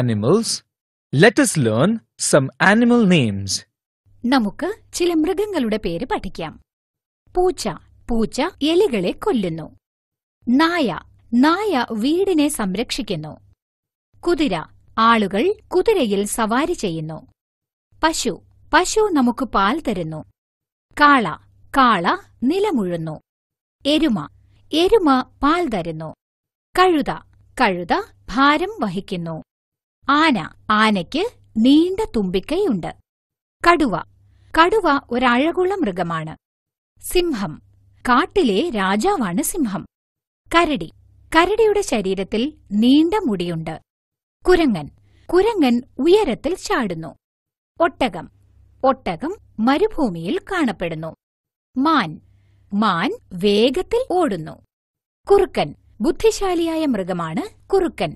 animals, let us learn some animal names. നമുക്ക് ചില മൃഗങ്ങളുടെ പേര് പഠിക്കാം പൂച്ച പൂച്ച എലികളെ കൊല്ലുന്നു നായ നായ വീടിനെ സംരക്ഷിക്കുന്നു കുതിര ആളുകൾ കുതിരയിൽ സവാരി ചെയ്യുന്നു പശു പശു നമുക്ക് പാൽ തരുന്നു കാള കാള നിലമുഴുന്നു എരുമ എരുമ പാൽ തരുന്നു കഴുത കഴുത ഭാരം വഹിക്കുന്നു ആന ആനയ്ക്ക് നീണ്ട തുമ്പിക്കൈയുണ്ട് കടുവ കടുവ ഒരഴകുള്ള മൃഗമാണ് സിംഹം കാട്ടിലെ രാജാവാണ് സിംഹം കരടി കരടിയുടെ ശരീരത്തിൽ നീണ്ട മുടിയുണ്ട് കുരങ്ങൻ കുരങ്ങൻ ഉയരത്തിൽ ചാടുന്നു ഒട്ടകം ഒട്ടകം മരുഭൂമിയിൽ കാണപ്പെടുന്നു മാൻ മാൻ വേഗത്തിൽ ഓടുന്നു കുറുക്കൻ ബുദ്ധിശാലിയായ മൃഗമാണ് കുറുക്കൻ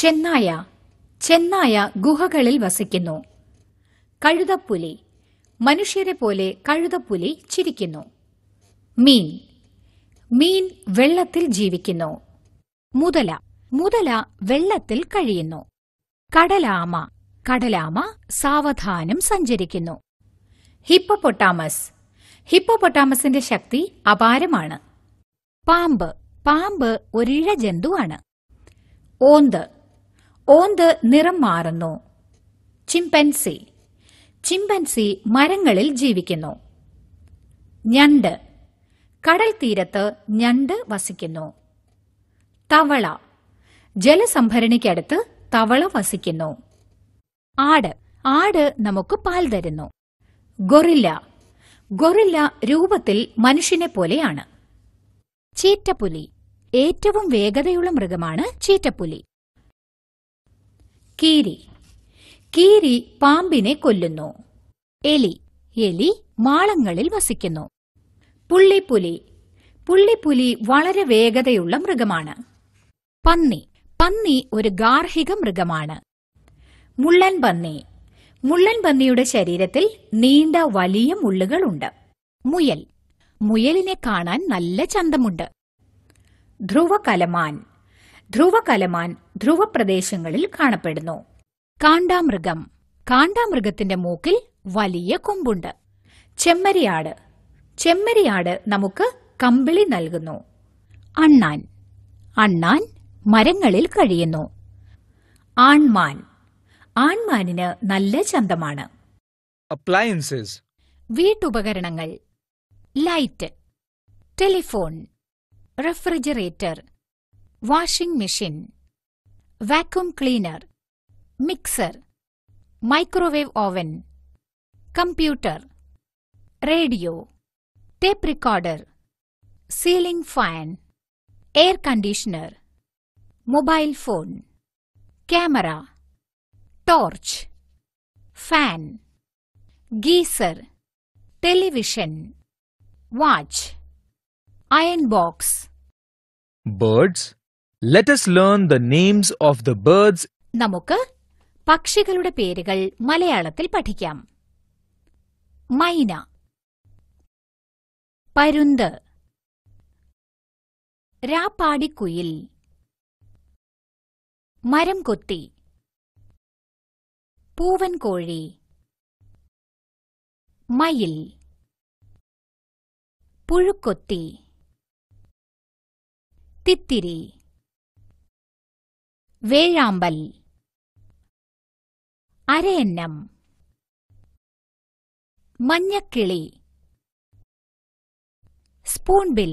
ചെന്നായ ചെന്നായ ഗുഹകളിൽ വസിക്കുന്നു കഴുതപ്പുലി മനുഷ്യരെ പോലെ കഴുതപ്പുലി ചിരിക്കുന്നു മീൻ മീൻ വെള്ളത്തിൽ ജീവിക്കുന്നു മുതല മുതല വെള്ളത്തിൽ കഴിയുന്നു കടലാമ കടലാമ സാവധാനം സഞ്ചരിക്കുന്നു ഹിപ്പൊട്ടാമസ് ഹിപ്പൊട്ടാമസിന്റെ ശക്തി അപാരമാണ് പാമ്പ് പാമ്പ് ഒരിഴ ജന്തുവാണ് ഓന്ത് ഓന്ത് നിറം മാറുന്നു ചിമ്പൻസി ചിമ്പൻസി മരങ്ങളിൽ ജീവിക്കുന്നു ഞണ്ട് കടൽ തീരത്ത് ഞണ്ട് വസിക്കുന്നു തവള ജലസംഭരണിക്കടുത്ത് തവള വസിക്കുന്നു ആട് ആട് നമുക്ക് പാൽ തരുന്നു ഗൊറില്ല ഗൊറില്ല രൂപത്തിൽ മനുഷ്യനെ പോലെയാണ് ചീറ്റപ്പുലി ഏറ്റവും വേഗതയുള്ള മൃഗമാണ് ചീറ്റപ്പുലി കീരി കീരി പാമ്പിനെ കൊല്ലുന്നു എലി എലി മാളങ്ങളിൽ വസിക്കുന്നു പുള്ളിപ്പുലി പുള്ളിപ്പുലി വളരെ വേഗതയുള്ള മൃഗമാണ് പന്നി പന്നി ഒരു ഗാർഹിക മൃഗമാണ് മുള്ളൻ പന്നി മുള്ളൻ പന്നിയുടെ ശരീരത്തിൽ നീണ്ട വലിയ മുള്ളുകളുണ്ട് മുയൽ മുയലിനെ കാണാൻ നല്ല ചന്തമുണ്ട് ധ്രുവ കലമാൻ ധ്രുവകലമാൻ ധ്രുവപ്രദേശങ്ങളിൽ കാണപ്പെടുന്നു കാണ്ടാമൃഗം കാണ്ടാമൃഗത്തിന്റെ മൂക്കിൽ വലിയ കൊമ്പുണ്ട് ചെമ്മരിയാട് ചെമ്മരിയാട് നമുക്ക് കമ്പിളി നൽകുന്നു അണ്ണാൻ അണ്ണാൻ മരങ്ങളിൽ കഴിയുന്നു ആൺമാൻ ആൺമാനിന് നല്ല ചന്തമാണ് അപ്ലയൻസസ് വീട്ടുപകരണങ്ങൾ light telephone refrigerator washing machine, vacuum cleaner, mixer, microwave oven, computer, radio, tape recorder, ceiling fan, air conditioner, mobile phone, camera, torch, fan, geyser, television, watch, iron box. Birds let us learn the names of the birds നമുക്ക് പക്ഷികളുടെ പേരുകൾ മലയാളത്തിൽ പഠിക്കാം മൈന പരുന്ത് രാപ്പാടിക്കുയിൽ മരം കൊത്തി പൂവൻകോഴി മയിൽ പുഴുക്കൊത്തി തിത്തിരി வேழாம்பல் அரையன்னம் മഞ്ഞക്കിളി സ്പൂൺ ബിൽ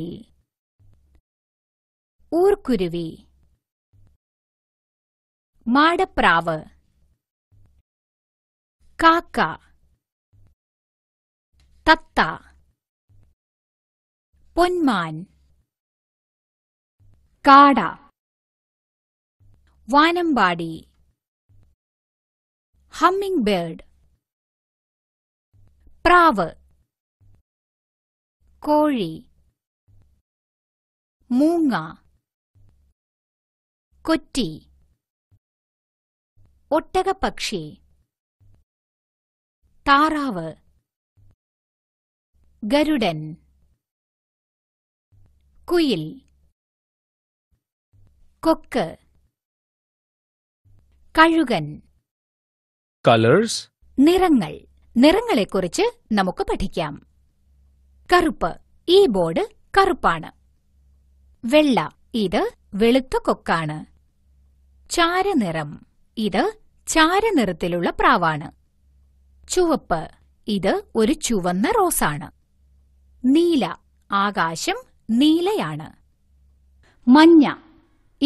ഊർക്കുരുവി മാടപ്രാവ് കാക്ക തത്ത പൊന്മാൻ കാട Wanambadi Hummingbird Prava Kori Munga Kutti Ottagapakshi Taravu Garudan Kuil Kokker കഴുകൻ കളേഴ്സ് നിറങ്ങൾ നിറങ്ങളെക്കുറിച്ച് നമുക്ക് പഠിക്കാം കറുപ്പ് ഈ ബോർഡ് കറുപ്പാണ് വെള്ള ഇത് വെളുത്ത കൊക്കാണ് ചാരനിറം ഇത് ചാരനിറത്തിലുള്ള പ്രാവാണ് ചുവപ്പ് ഇത് ഒരു ചുവന്ന റോസാണ് നീല ആകാശം നീലയാണ് മഞ്ഞ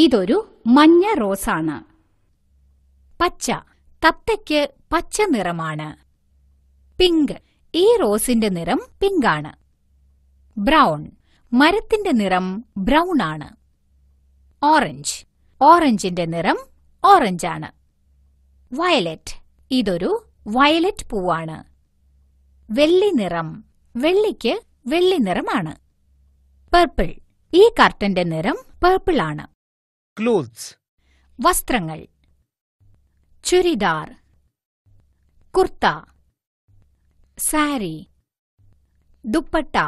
ഇതൊരു മഞ്ഞ റോസാണ് പച്ച തത്തയ്ക്ക് പച്ച നിറമാണ് പിങ്ക് ഈ റോസിന്റെ നിറം പിങ്കാണ് ബ്രൗൺ മരത്തിന്റെ നിറം ബ്രൗൺ ആണ് ഓറഞ്ച് ഓറഞ്ചിന്റെ നിറം ഓറഞ്ച് ആണ് വയലറ്റ് ഇതൊരു വയലറ്റ് പൂവാണ് വെള്ളി നിറം വെള്ളിക്ക് വെള്ളി നിറമാണ് പർപ്പിൾ ഈ കർട്ടന്റെ നിറം പർപ്പിൾ ആണ് ക്ലോത്ത്സ് വസ്ത്രങ്ങൾ चूड़ीदार कुर्ता सारी दुपट्टा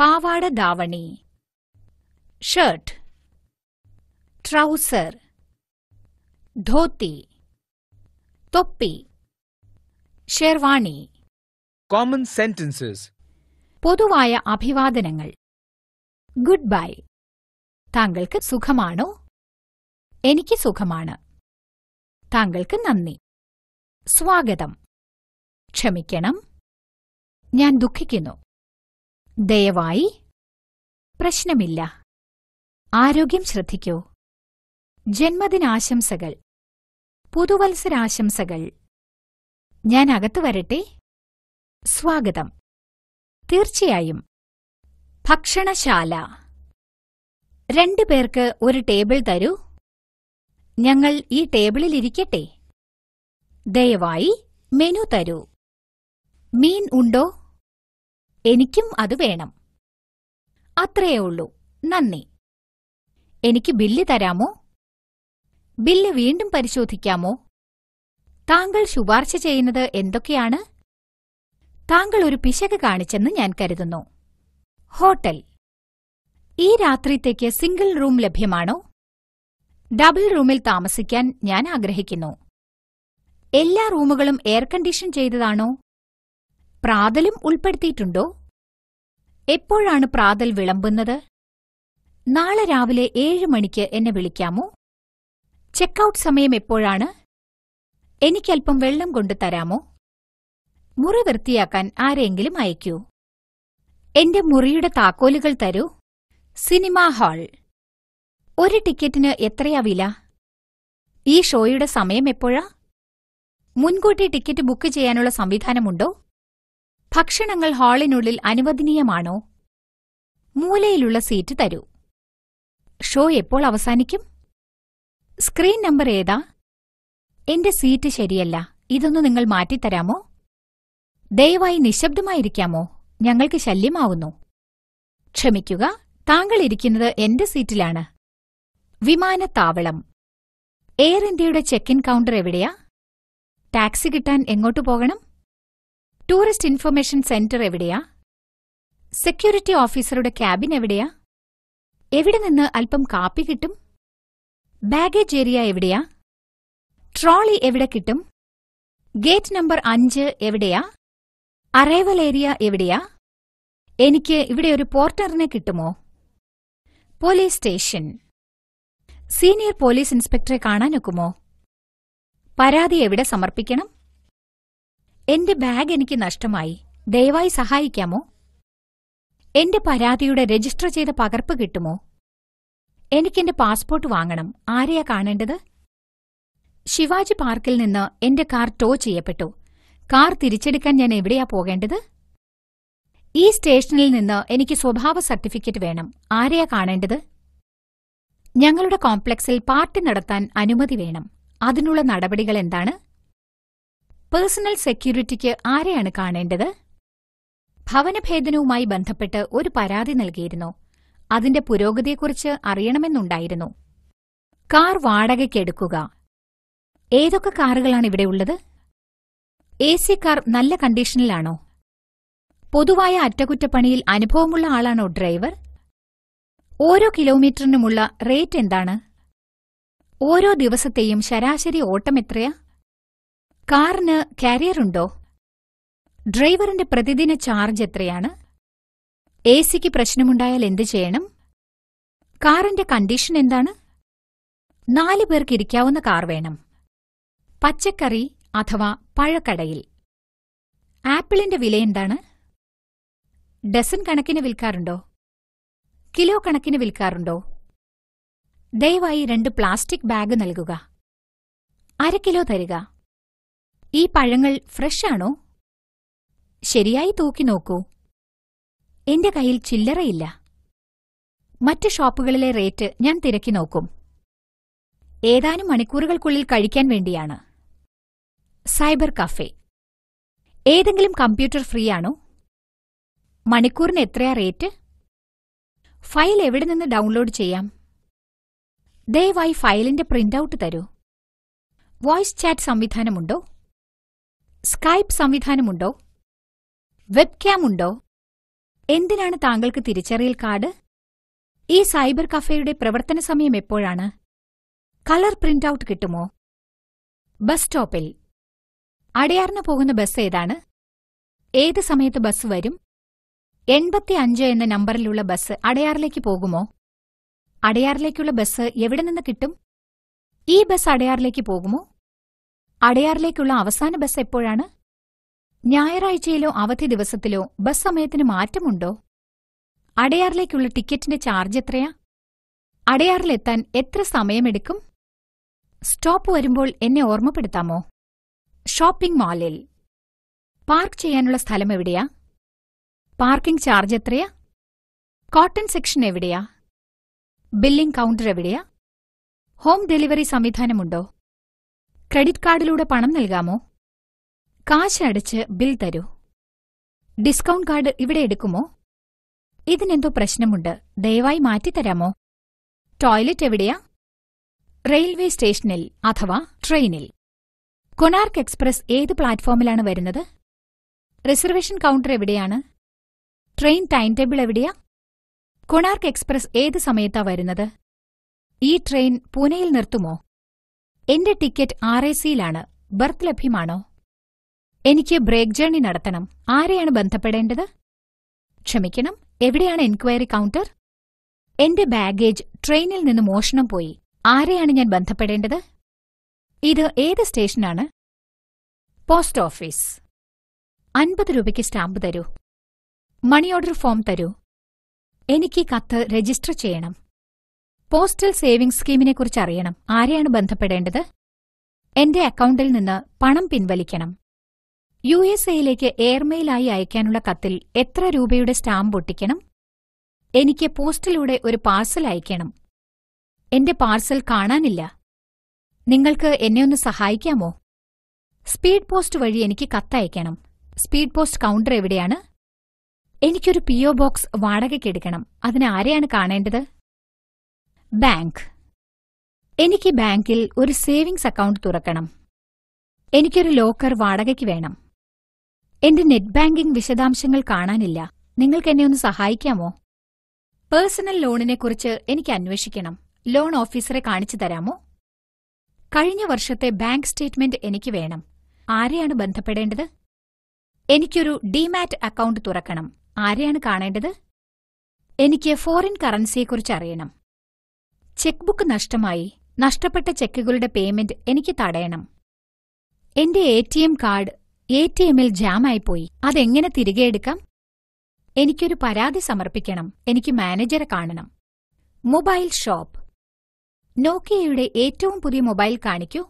पावाड़ दावणी शर्ट ट्राउसर धोती टोपी ഷെർവാണി കോമൺ സെന്റൻസസ് പൊതുവായ അഭിവാദനങ്ങൾ ഗുഡ് ബൈ താങ്കൾക്ക് സുഖമാണോ എനിക്ക് സുഖമാണ് താങ്കൾക്ക് നന്ദി സ്വാഗതം ക്ഷമിക്കണം ഞാൻ ദുഃഖിക്കുന്നു ദയവായി പ്രശ്നമില്ല ആരോഗ്യം ശ്രദ്ധിക്കൂ ജന്മദിനാശംസകൾ പുതുവത്സരാശംസകൾ ഞാൻ അകത്തു വരട്ടെ സ്വാഗതം തീർച്ചയായും ഭക്ഷണശാല രണ്ടു പേർക്ക് ഒരു ടേബിൾ തരൂ ഞങ്ങൾ ഈ ടേബിളിൽ ഇരിക്കട്ടെ ദയവായി മെനു തരൂ മീൻ ഉണ്ടോ എനിക്കും അത് വേണം അത്രയേ ഉള്ളൂ നന്ദി എനിക്ക് ബില്ല് തരാമോ ബില്ല് വീണ്ടും പരിശോധിക്കാമോ താങ്കൾ ശുപാർശ ചെയ്യുന്നത് എന്തൊക്കെയാണ് താങ്കൾ ഒരു പിശക് കാണിച്ചെന്ന് ഞാൻ കരുതുന്നു ഹോട്ടൽ ഈ രാത്രിത്തേക്ക് സിംഗിൾ റൂം ലഭ്യമാണോ ഡബിൾ റൂമിൽ താമസിക്കാൻ ഞാൻ ആഗ്രഹിക്കുന്നു എല്ലാ റൂമുകളും എയർ കണ്ടീഷൻ ചെയ്തതാണോ പ്രാതലും ഉൾപ്പെടുത്തിയിട്ടുണ്ടോ എപ്പോഴാണ് പ്രാതൽ വിളമ്പുന്നത് നാളെ രാവിലെ ഏഴ് മണിക്ക് എന്നെ വിളിക്കാമോ ചെക്കൗട്ട് സമയം എപ്പോഴാണ് എനിക്കൽപ്പം വെള്ളം കൊണ്ടു തരാമോ മുറി വൃത്തിയാക്കാൻ ആരെങ്കിലും അയക്കൂ എന്റെ മുറിയുടെ താക്കോലുകൾ തരൂ സിനിമാ ഹാൾ ഒരു ടിക്കറ്റിന് എത്രയാ വില ഈ ഷോയുടെ സമയം എപ്പോഴാ മുൻകൂട്ടി ടിക്കറ്റ് ബുക്ക് ചെയ്യാനുള്ള സംവിധാനമുണ്ടോ ഭക്ഷണങ്ങൾ ഹാളിനുള്ളിൽ അനുവദനീയമാണോ മൂലയിലുള്ള സീറ്റ് തരൂ ഷോ എപ്പോൾ അവസാനിക്കും സ്ക്രീൻ നമ്പർ ഏതാ എന്റെ സീറ്റ് ശരിയല്ല ഇതൊന്ന് നിങ്ങൾ മാറ്റിത്തരാമോ ദയവായി നിശബ്ദമായിരിക്കാമോ ഞങ്ങൾക്ക് ശല്യമാവുന്നു ക്ഷമിക്കുക താങ്കൾ ഇരിക്കുന്നത് എന്റെ സീറ്റിലാണ് വിമാനത്താവളം എയർ ഇന്ത്യയുടെ ചെക്ക് ഇൻ കൗണ്ടർ എവിടെയാ ടാക്സി കിട്ടാൻ എങ്ങോട്ട് പോകണം ടൂറിസ്റ്റ് ഇൻഫർമേഷൻ സെന്റർ എവിടെയാ സെക്യൂരിറ്റി ഓഫീസറുടെ ക്യാബിൻ എവിടെയാ എവിടെ നിന്ന് അല്പം കാപ്പി കിട്ടും ബാഗേജ് ഏരിയ എവിടെയാ ട്രോളി എവിടെ കിട്ടും ഗേറ്റ് നമ്പർ അഞ്ച് എവിടെയാ അറൈവൽ ഏരിയ എവിടെയാ എനിക്ക് ഇവിടെ ഒരു പോർട്ടറിനെ കിട്ടുമോ പോലീസ് സ്റ്റേഷൻ സീനിയർ പോലീസ് ഇൻസ്പെക്ടറെ കാണാനൊക്കുമോ പരാതി എവിടെ സമർപ്പിക്കണം എന്റെ ബാഗ് എനിക്ക് നഷ്ടമായി ദയവായി സഹായിക്കാമോ എന്റെ പരാതിയുടെ രജിസ്റ്റർ ചെയ്ത പകർപ്പ് കിട്ടുമോ എനിക്കെന്റെ പാസ്പോർട്ട് വാങ്ങണം ആരെയാ കാണേണ്ടത് ശിവാജി പാർക്കിൽ നിന്ന് എന്റെ കാർ ടോ ചെയ്യപ്പെട്ടു കാർ തിരിച്ചെടുക്കാൻ ഞാൻ എവിടെയാ പോകേണ്ടത് ഈ സ്റ്റേഷനിൽ നിന്ന് എനിക്ക് സ്വഭാവ സർട്ടിഫിക്കറ്റ് വേണം ആരെയാ കാണേണ്ടത് ഞങ്ങളുടെ കോംപ്ലക്സിൽ പാർട്ടി നടത്താൻ അനുമതി വേണം അതിനുള്ള നടപടികൾ എന്താണ് പേഴ്സണൽ സെക്യൂരിറ്റിക്ക് ആരെയാണ് കാണേണ്ടത് ഭവനഭേദനവുമായി ബന്ധപ്പെട്ട് ഒരു പരാതി നൽകിയിരുന്നു അതിന്റെ പുരോഗതിയെക്കുറിച്ച് അറിയണമെന്നുണ്ടായിരുന്നു കാർ വാടകയ്ക്കെടുക്കുക ഏതൊക്കെ കാറുകളാണ് ഇവിടെയുള്ളത് എ സി കാർ നല്ല കണ്ടീഷനിലാണോ പൊതുവായ അറ്റകുറ്റപ്പണിയിൽ അനുഭവമുള്ള ആളാണോ ഡ്രൈവർ ഓരോ കിലോമീറ്ററിനുമുള്ള റേറ്റ് എന്താണ് ഓരോ ദിവസത്തെയും ശരാശരി ഓട്ടം എത്രയാ കാറിന് കാരിയർ ഉണ്ടോ ഡ്രൈവറിന്റെ പ്രതിദിന ചാർജ് എത്രയാണ് എ സിക്ക് പ്രശ്നമുണ്ടായാൽ എന്തു ചെയ്യണം കാറിന്റെ കണ്ടീഷൻ എന്താണ് നാല് പേർക്ക് ഇരിക്കാവുന്ന കാർ വേണം പച്ചക്കറി അഥവാ പഴക്കടയിൽ ആപ്പിളിന്റെ വില എന്താണ് കണക്കിന് വിൽക്കാറുണ്ടോ കിലോ കണക്കിന് വിൽക്കാറുണ്ടോ ദയവായി രണ്ട് പ്ലാസ്റ്റിക് ബാഗ് നൽകുക അര കിലോ തരിക ഈ പഴങ്ങൾ ഫ്രഷ് ആണോ ശരിയായി തൂക്കി നോക്കൂ എന്റെ കയ്യിൽ ചില്ലറയില്ല മറ്റ് ഷോപ്പുകളിലെ റേറ്റ് ഞാൻ തിരക്കി നോക്കും ഏതാനും മണിക്കൂറുകൾക്കുള്ളിൽ കഴിക്കാൻ വേണ്ടിയാണ് സൈബർ കഫേ ഏതെങ്കിലും കമ്പ്യൂട്ടർ ഫ്രീ ആണോ മണിക്കൂറിന് എത്രയാ റേറ്റ് ഫയൽ എവിടെ നിന്ന് ഡൗൺലോഡ് ചെയ്യാം ദയവായി ഫയലിന്റെ പ്രിന്റൌട്ട് തരൂ വോയിസ് ചാറ്റ് സംവിധാനമുണ്ടോ സ്കൈപ്പ് സംവിധാനമുണ്ടോ ക്യാം ഉണ്ടോ എന്തിനാണ് താങ്കൾക്ക് തിരിച്ചറിയൽ കാർഡ് ഈ സൈബർ കഫേയുടെ പ്രവർത്തന സമയം എപ്പോഴാണ് കളർ പ്രിന്റൌട്ട് കിട്ടുമോ ബസ് സ്റ്റോപ്പിൽ അടയാറിന് പോകുന്ന ബസ് ഏതാണ് ഏത് സമയത്ത് ബസ് വരും എൺപത്തി അഞ്ച് എന്ന നമ്പറിലുള്ള ബസ് അടയാറിലേക്ക് പോകുമോ അടയാറിലേക്കുള്ള ബസ് എവിടെ നിന്ന് കിട്ടും ഈ ബസ് അടയാറിലേക്ക് പോകുമോ അടയാറിലേക്കുള്ള അവസാന ബസ് എപ്പോഴാണ് ഞായറാഴ്ചയിലോ അവധി ദിവസത്തിലോ ബസ് സമയത്തിന് മാറ്റമുണ്ടോ അടയാറിലേക്കുള്ള ടിക്കറ്റിന്റെ ചാർജ് എത്രയാ അടയാറിലെത്താൻ എത്ര സമയമെടുക്കും സ്റ്റോപ്പ് വരുമ്പോൾ എന്നെ ഓർമ്മപ്പെടുത്താമോ ഷോപ്പിംഗ് മാളിൽ പാർക്ക് ചെയ്യാനുള്ള സ്ഥലം എവിടെയാ പാർക്കിംഗ് ചാർജ് എത്രയാ കോട്ടൺ സെക്ഷൻ എവിടെയാ ബില്ലിംഗ് കൗണ്ടർ എവിടെയാ ഹോം ഡെലിവറി സംവിധാനമുണ്ടോ ക്രെഡിറ്റ് കാർഡിലൂടെ പണം നൽകാമോ കാശ് അടച്ച് ബിൽ തരൂ ഡിസ്കൗണ്ട് കാർഡ് ഇവിടെ എടുക്കുമോ ഇതിനെന്തോ പ്രശ്നമുണ്ട് ദയവായി മാറ്റിത്തരാമോ ടോയ്ലറ്റ് എവിടെയാ റെയിൽവേ സ്റ്റേഷനിൽ അഥവാ ട്രെയിനിൽ കൊണാർക്ക് എക്സ്പ്രസ് ഏത് പ്ലാറ്റ്ഫോമിലാണ് വരുന്നത് റിസർവേഷൻ കൗണ്ടർ എവിടെയാണ് ട്രെയിൻ ടൈം ടേബിൾ എവിടെയാ കൊണാർക്ക് എക്സ്പ്രസ് ഏത് സമയത്താ വരുന്നത് ഈ ട്രെയിൻ പൂനെയിൽ നിർത്തുമോ എന്റെ ടിക്കറ്റ് ആർ എ സിയിലാണ് ബർത്ത് ലഭ്യമാണോ എനിക്ക് ബ്രേക്ക് ജേണി നടത്തണം ആരെയാണ് ബന്ധപ്പെടേണ്ടത് ക്ഷമിക്കണം എവിടെയാണ് എൻക്വയറി കൗണ്ടർ എന്റെ ബാഗേജ് ട്രെയിനിൽ നിന്ന് മോഷണം പോയി ആരെയാണ് ഞാൻ ബന്ധപ്പെടേണ്ടത് ഇത് ഏത് സ്റ്റേഷനാണ് പോസ്റ്റ് ഓഫീസ് അൻപത് രൂപയ്ക്ക് സ്റ്റാമ്പ് തരൂ മണി ഓർഡർ ഫോം തരൂ എനിക്ക് കത്ത് രജിസ്റ്റർ ചെയ്യണം പോസ്റ്റൽ സേവിംഗ്സ് സ്കീമിനെ കുറിച്ച് അറിയണം ആരെയാണ് ബന്ധപ്പെടേണ്ടത് എന്റെ അക്കൗണ്ടിൽ നിന്ന് പണം പിൻവലിക്കണം യു എസ് എയിലേക്ക് എയർമെയിലായി അയക്കാനുള്ള കത്തിൽ എത്ര രൂപയുടെ സ്റ്റാമ്പ് ഒട്ടിക്കണം എനിക്ക് പോസ്റ്റിലൂടെ ഒരു പാർസൽ അയക്കണം എന്റെ പാർസൽ കാണാനില്ല നിങ്ങൾക്ക് എന്നെ ഒന്ന് സഹായിക്കാമോ സ്പീഡ് പോസ്റ്റ് വഴി എനിക്ക് കത്തയക്കണം സ്പീഡ് പോസ്റ്റ് കൗണ്ടർ എവിടെയാണ് എനിക്കൊരു പി ഒ ബോക്സ് വാടകയ്ക്ക് എടുക്കണം അതിന് ആരെയാണ് കാണേണ്ടത് ബാങ്ക് എനിക്ക് ബാങ്കിൽ ഒരു സേവിങ്സ് അക്കൗണ്ട് തുറക്കണം എനിക്കൊരു ലോക്കർ വാടകയ്ക്ക് വേണം എന്റെ നെറ്റ് ബാങ്കിംഗ് വിശദാംശങ്ങൾ കാണാനില്ല നിങ്ങൾക്ക് എന്നെ ഒന്ന് സഹായിക്കാമോ പേഴ്സണൽ ലോണിനെക്കുറിച്ച് എനിക്ക് അന്വേഷിക്കണം ലോൺ ഓഫീസറെ കാണിച്ചു തരാമോ കഴിഞ്ഞ വർഷത്തെ ബാങ്ക് സ്റ്റേറ്റ്മെന്റ് എനിക്ക് വേണം ആരെയാണ് ബന്ധപ്പെടേണ്ടത് എനിക്കൊരു ഡിമാറ്റ് അക്കൗണ്ട് തുറക്കണം ആരെയാണ് കാണേണ്ടത് എനിക്ക് ഫോറിൻ കറൻസിയെക്കുറിച്ച് അറിയണം ചെക്ക് ബുക്ക് നഷ്ടമായി നഷ്ടപ്പെട്ട ചെക്കുകളുടെ പേയ്മെന്റ് എനിക്ക് തടയണം എന്റെ A T M card A T എമ്മിൽ ജാമായിപ്പോയി അതെങ്ങനെ തിരികെ എടുക്കാം എനിക്കൊരു പരാതി സമർപ്പിക്കണം എനിക്ക് മാനേജറെ കാണണം മൊബൈൽ ഷോപ്പ് നോക്കിയയുടെ ഏറ്റവും പുതിയ മൊബൈൽ കാണിക്കൂ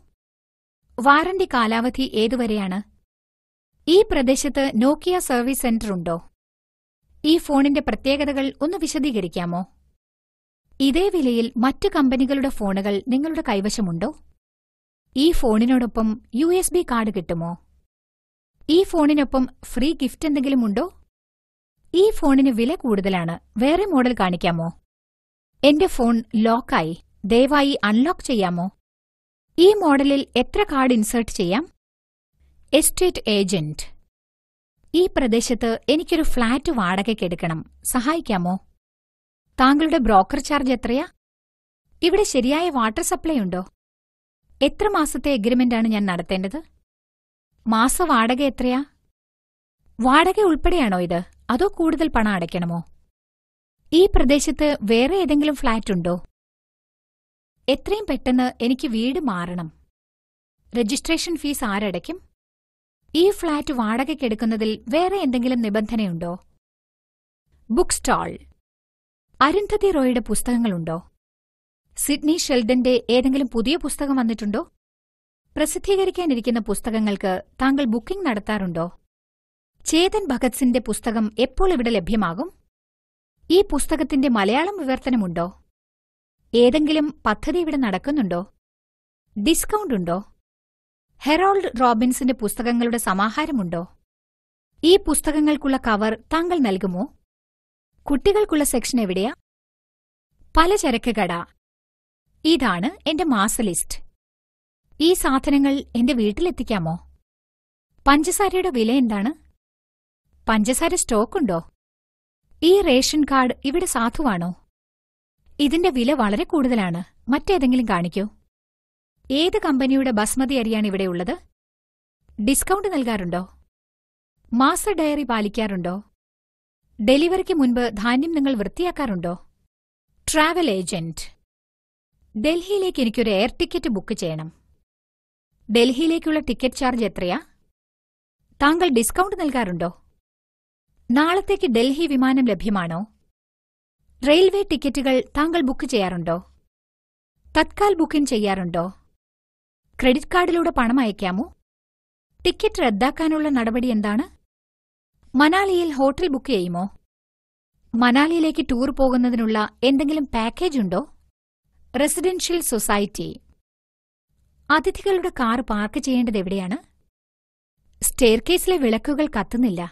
വാറണ്ടി കാലാവധി ഏതുവരെയാണ് ഈ പ്രദേശത്ത് നോക്കിയ സർവീസ് സെന്റർ ഉണ്ടോ ഈ ഫോണിന്റെ പ്രത്യേകതകൾ ഒന്ന് വിശദീകരിക്കാമോ ഇതേ വിലയിൽ മറ്റ് കമ്പനികളുടെ ഫോണുകൾ നിങ്ങളുടെ കൈവശമുണ്ടോ ഈ ഫോണിനോടൊപ്പം യു എസ് ബി കാർഡ് കിട്ടുമോ ഈ ഫോണിനൊപ്പം ഫ്രീ ഗിഫ്റ്റ് എന്തെങ്കിലും ഉണ്ടോ ഈ ഫോണിന് വില കൂടുതലാണ് വേറെ മോഡൽ കാണിക്കാമോ എന്റെ ഫോൺ ലോക്കായി ദയവായി അൺലോക്ക് ചെയ്യാമോ ഈ മോഡലിൽ എത്ര കാർഡ് ഇൻസേർട്ട് ചെയ്യാം എസ്റ്റേറ്റ് ഏജന്റ് ഈ പ്രദേശത്ത് എനിക്കൊരു ഫ്ളാറ്റ് വാടകയ്ക്ക് എടുക്കണം സഹായിക്കാമോ താങ്കളുടെ ബ്രോക്കർ ചാർജ് എത്രയാ ഇവിടെ ശരിയായ വാട്ടർ സപ്ലൈ ഉണ്ടോ എത്ര മാസത്തെ എഗ്രിമെന്റാണ് ഞാൻ നടത്തേണ്ടത് മാസ വാടക എത്രയാ വാടക ഉൾപ്പെടെയാണോ ഇത് അതോ കൂടുതൽ പണം അടയ്ക്കണമോ ഈ പ്രദേശത്ത് വേറെ ഏതെങ്കിലും ഫ്ളാറ്റ് ഉണ്ടോ എത്രയും പെട്ടെന്ന് എനിക്ക് വീട് മാറണം രജിസ്ട്രേഷൻ ഫീസ് ആരടയ്ക്കും ഈ ഫ്ളാറ്റ് വാടകയ്ക്കെടുക്കുന്നതിൽ വേറെ എന്തെങ്കിലും നിബന്ധനയുണ്ടോ ബുക്ക് സ്റ്റാൾ അരുന്ധതി റോയുടെ പുസ്തകങ്ങളുണ്ടോ സിഡ്നി ഷെൽഡന്റെ ഏതെങ്കിലും പുതിയ പുസ്തകം വന്നിട്ടുണ്ടോ പ്രസിദ്ധീകരിക്കാനിരിക്കുന്ന പുസ്തകങ്ങൾക്ക് താങ്കൾ ബുക്കിംഗ് നടത്താറുണ്ടോ ചേതൻ ഭഗത് സിന്റെ പുസ്തകം എപ്പോൾ ഇവിടെ ലഭ്യമാകും ഈ പുസ്തകത്തിന്റെ മലയാളം വിവർത്തനമുണ്ടോ ഏതെങ്കിലും പദ്ധതി ഇവിടെ നടക്കുന്നുണ്ടോ ഡിസ്കൗണ്ട് ഉണ്ടോ ഹെറോൾഡ് റോബിൻസിന്റെ പുസ്തകങ്ങളുടെ സമാഹാരമുണ്ടോ ഈ പുസ്തകങ്ങൾക്കുള്ള കവർ താങ്കൾ നൽകുമോ കുട്ടികൾക്കുള്ള സെക്ഷൻ എവിടെയാ പലചരക്ക് കട ഇതാണ് എന്റെ മാസ ലിസ്റ്റ് ഈ സാധനങ്ങൾ എന്റെ വീട്ടിലെത്തിക്കാമോ പഞ്ചസാരയുടെ വില എന്താണ് പഞ്ചസാര സ്റ്റോക്കുണ്ടോ ഈ റേഷൻ കാർഡ് ഇവിടെ സാധുവാണോ ഇതിന്റെ വില വളരെ കൂടുതലാണ് മറ്റേതെങ്കിലും കാണിക്കൂ ഏത് കമ്പനിയുടെ ബസ്മതി അരിയാണ് ഇവിടെയുള്ളത് ഡിസ്കൗണ്ട് നൽകാറുണ്ടോ മാസ ഡയറി പാലിക്കാറുണ്ടോ ഡെലിവറിക്ക് മുൻപ് ധാന്യം നിങ്ങൾ വൃത്തിയാക്കാറുണ്ടോ ട്രാവൽ ഏജന്റ് ഡൽഹിയിലേക്ക് എനിക്കൊരു എയർ ടിക്കറ്റ് ബുക്ക് ചെയ്യണം ഡൽഹിയിലേക്കുള്ള ടിക്കറ്റ് ചാർജ് എത്രയാ താങ്കൾ ഡിസ്കൗണ്ട് നൽകാറുണ്ടോ നാളത്തേക്ക് ഡൽഹി വിമാനം ലഭ്യമാണോ റെയിൽവേ ടിക്കറ്റുകൾ താങ്കൾ ബുക്ക് ചെയ്യാറുണ്ടോ തത്കാൽ ബുക്കിംഗ് ചെയ്യാറുണ്ടോ ക്രെഡിറ്റ് കാർഡിലൂടെ പണം അയക്കാമോ ടിക്കറ്റ് റദ്ദാക്കാനുള്ള നടപടി എന്താണ് മനാലിയിൽ ഹോട്ടൽ ബുക്ക് ചെയ്യുമോ മനാലിയിലേക്ക് ടൂർ പോകുന്നതിനുള്ള എന്തെങ്കിലും പാക്കേജ് ഉണ്ടോ റെസിഡൻഷ്യൽ സൊസൈറ്റി അതിഥികളുടെ കാർ പാർക്ക് ചെയ്യേണ്ടത് എവിടെയാണ് സ്റ്റെയർകേസിലെ വിളക്കുകൾ കത്തുന്നില്ല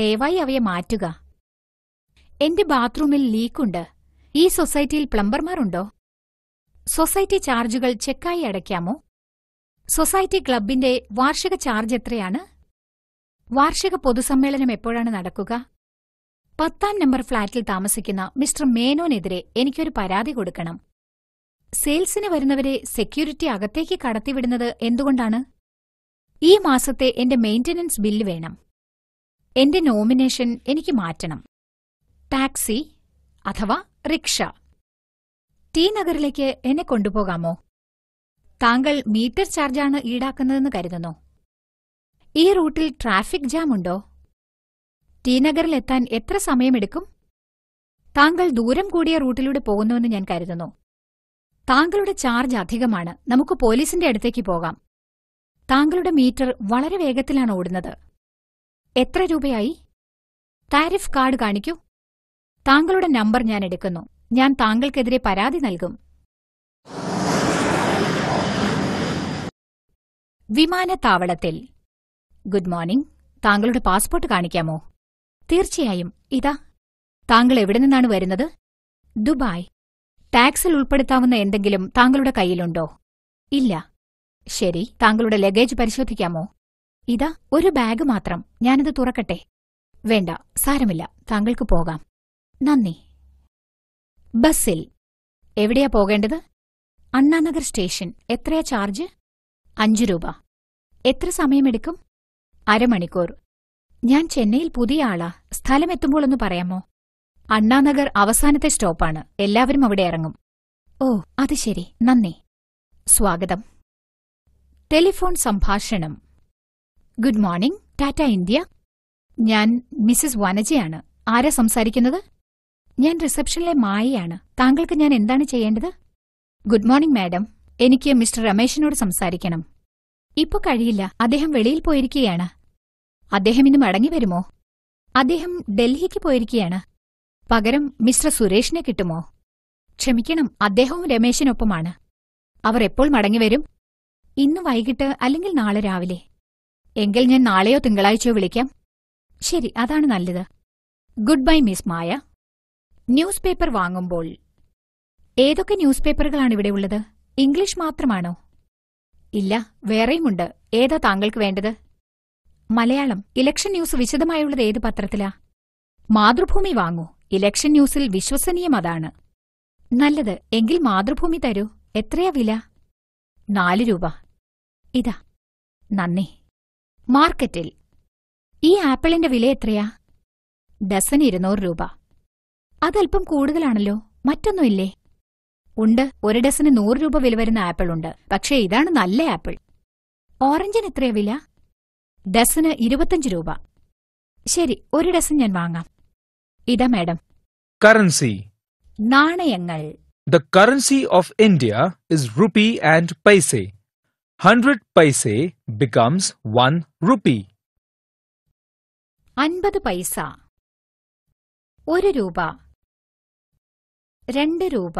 ദയവായി അവയെ മാറ്റുക എന്റെ ബാത്റൂമിൽ ലീക്കുണ്ട് ഈ സൊസൈറ്റിയിൽ പ്ലംബർമാരുണ്ടോ സൊസൈറ്റി ചാർജുകൾ ചെക്കായി അടയ്ക്കാമോ സൊസൈറ്റി ക്ലബിന്റെ വാർഷിക ചാർജ് എത്രയാണ് വാർഷിക പൊതുസമ്മേളനം എപ്പോഴാണ് നടക്കുക പത്താം നമ്പർ ഫ്ളാറ്റിൽ താമസിക്കുന്ന മിസ്റ്റർ മേനോനെതിരെ എനിക്കൊരു പരാതി കൊടുക്കണം സെയിൽസിന് വരുന്നവരെ സെക്യൂരിറ്റി അകത്തേക്ക് കടത്തിവിടുന്നത് എന്തുകൊണ്ടാണ് ഈ മാസത്തെ എന്റെ മെയിന്റനൻസ് ബില്ല് വേണം എന്റെ നോമിനേഷൻ എനിക്ക് മാറ്റണം ടാക്സി അഥവാ റിക്ഷ ടി നഗറിലേക്ക് എന്നെ കൊണ്ടുപോകാമോ താങ്കൾ മീറ്റർ ചാർജാണ് ഈടാക്കുന്നതെന്ന് കരുതുന്നു ഈ റൂട്ടിൽ ട്രാഫിക് ജാം ഉണ്ടോ ടീനഗറിൽ എത്താൻ എത്ര സമയമെടുക്കും താങ്കൾ ദൂരം കൂടിയ റൂട്ടിലൂടെ പോകുന്നുവെന്ന് ഞാൻ കരുതുന്നു താങ്കളുടെ ചാർജ് അധികമാണ് നമുക്ക് പോലീസിന്റെ അടുത്തേക്ക് പോകാം താങ്കളുടെ മീറ്റർ വളരെ വേഗത്തിലാണ് ഓടുന്നത് എത്ര രൂപയായി താരിഫ് കാർഡ് കാണിക്കൂ താങ്കളുടെ നമ്പർ ഞാൻ എടുക്കുന്നു ഞാൻ താങ്കൾക്കെതിരെ പരാതി നൽകും വിമാനത്താവളത്തിൽ ഗുഡ് മോർണിംഗ് താങ്കളുടെ പാസ്പോർട്ട് കാണിക്കാമോ തീർച്ചയായും ഇതാ താങ്കൾ എവിടെ നിന്നാണ് വരുന്നത് ദുബായ് ടാക്സിൽ ഉൾപ്പെടുത്താവുന്ന എന്തെങ്കിലും താങ്കളുടെ കയ്യിലുണ്ടോ ഇല്ല ശരി താങ്കളുടെ ലഗേജ് പരിശോധിക്കാമോ ഇതാ ഒരു ബാഗ് മാത്രം ഞാനത് തുറക്കട്ടെ വേണ്ട സാരമില്ല താങ്കൾക്ക് പോകാം നന്ദി ബസ്സിൽ എവിടെയാ പോകേണ്ടത് അണ്ണാനഗർ സ്റ്റേഷൻ എത്രയാ ചാർജ് അഞ്ചു രൂപ എത്ര സമയമെടുക്കും അരമണിക്കൂർ ഞാൻ ചെന്നൈയിൽ പുതിയ ആളാ സ്ഥലം എത്തുമ്പോൾ ഒന്ന് പറയാമോ അണ്ണാനഗർ അവസാനത്തെ സ്റ്റോപ്പാണ് എല്ലാവരും അവിടെ ഇറങ്ങും ഓ അത് ശരി നന്ദി സ്വാഗതം ടെലിഫോൺ സംഭാഷണം ഗുഡ് മോർണിംഗ് ടാറ്റ ഇന്ത്യ ഞാൻ മിസ്സസ് വനജയാണ് ആരാ സംസാരിക്കുന്നത് ഞാൻ റിസപ്ഷനിലെ മായയാണ് താങ്കൾക്ക് ഞാൻ എന്താണ് ചെയ്യേണ്ടത് ഗുഡ് മോർണിംഗ് മാഡം എനിക്ക് മിസ്റ്റർ രമേശിനോട് സംസാരിക്കണം ഇപ്പൊ കഴിയില്ല അദ്ദേഹം വെളിയിൽ പോയിരിക്കുകയാണ് അദ്ദേഹം ഇന്ന് മടങ്ങി വരുമോ അദ്ദേഹം ഡൽഹിക്ക് പോയിരിക്കുകയാണ് പകരം മിസ്റ്റർ സുരേഷിനെ കിട്ടുമോ ക്ഷമിക്കണം അദ്ദേഹവും രമേശിനൊപ്പമാണ് അവർ എപ്പോൾ മടങ്ങി വരും ഇന്ന് വൈകിട്ട് അല്ലെങ്കിൽ നാളെ രാവിലെ എങ്കിൽ ഞാൻ നാളെയോ തിങ്കളാഴ്ചയോ വിളിക്കാം ശരി അതാണ് നല്ലത് goodbye Miss Maya newspaper വാങ്ങുമ്പോൾ ഏതൊക്കെ ന്യൂസ് പേപ്പറുകളാണ് ഇവിടെ ഉള്ളത് ഇംഗ്ലീഷ് മാത്രമാണോ ഇല്ല വേറെയുമുണ്ട് ഏതാ താങ്കൾക്ക് വേണ്ടത് മലയാളം ഇലക്ഷൻ ന്യൂസ് വിശദമായുള്ളത് ഏത് പത്രത്തിലാ മാതൃഭൂമി വാങ്ങൂ ഇലക്ഷൻ ന്യൂസിൽ വിശ്വസനീയം അതാണ് നല്ലത് എങ്കിൽ മാതൃഭൂമി തരൂ എത്രയാ വില നാല് രൂപ ഇതാ നന്ദി മാർക്കറ്റിൽ ഈ ആപ്പിളിന്റെ വില എത്രയാ ഡസൻ ഇരുന്നൂറ് രൂപ അതല്പം കൂടുതലാണല്ലോ മറ്റൊന്നുമില്ലേ ഉണ്ട് ഒരു ഡസന് നൂറ് രൂപ വില വരുന്ന ആപ്പിൾ ഉണ്ട് പക്ഷേ ഇതാണ് നല്ല ആപ്പിൾ ഓറഞ്ചിന് എത്രയാ വില ഡസന് ഇരുപത്തഞ്ച് രൂപ ശരി ഒരു ഡസൻ ഞാൻ വാങ്ങാം ഇതാ മാഡം കറൻസി നാണയങ്ങൾ the currency of India is rupee and paise hundred paise becomes one rupee അൻപത് പൈസ ഒരു രൂപ രണ്ട് രൂപ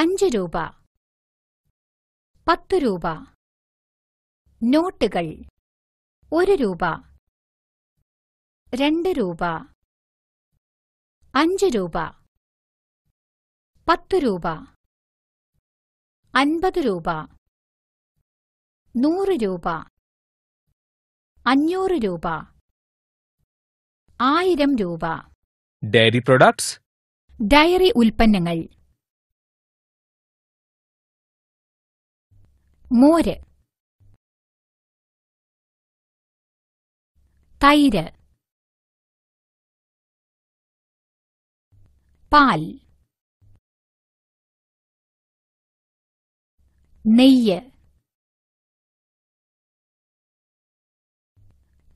അഞ്ച് രൂപ പത്ത് രൂപ നോട്ടുകൾ ഒരു രൂപ രണ്ട് രൂപ അഞ്ച് രൂപ പത്ത് രൂപ അൻപത് രൂപ നൂറ് രൂപ അഞ്ഞൂറ് രൂപ ആയിരം രൂപ ഡയറി പ്രൊഡക്ട്സ് ഡയറി ഉൽപ്പന്നങ്ങൾ море тайре പാൽ നെയ്യ്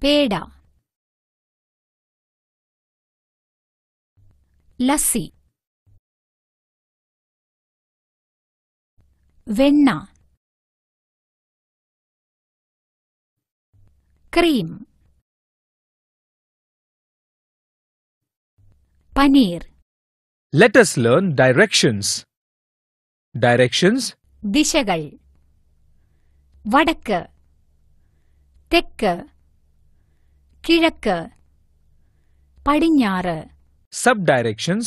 പേട ലസ്സി വെണ്ണ cream paneer let us learn directions directions dishagal vadakku தெற்கு கிழக்கு படிஞ்ஞாறு Sub directions.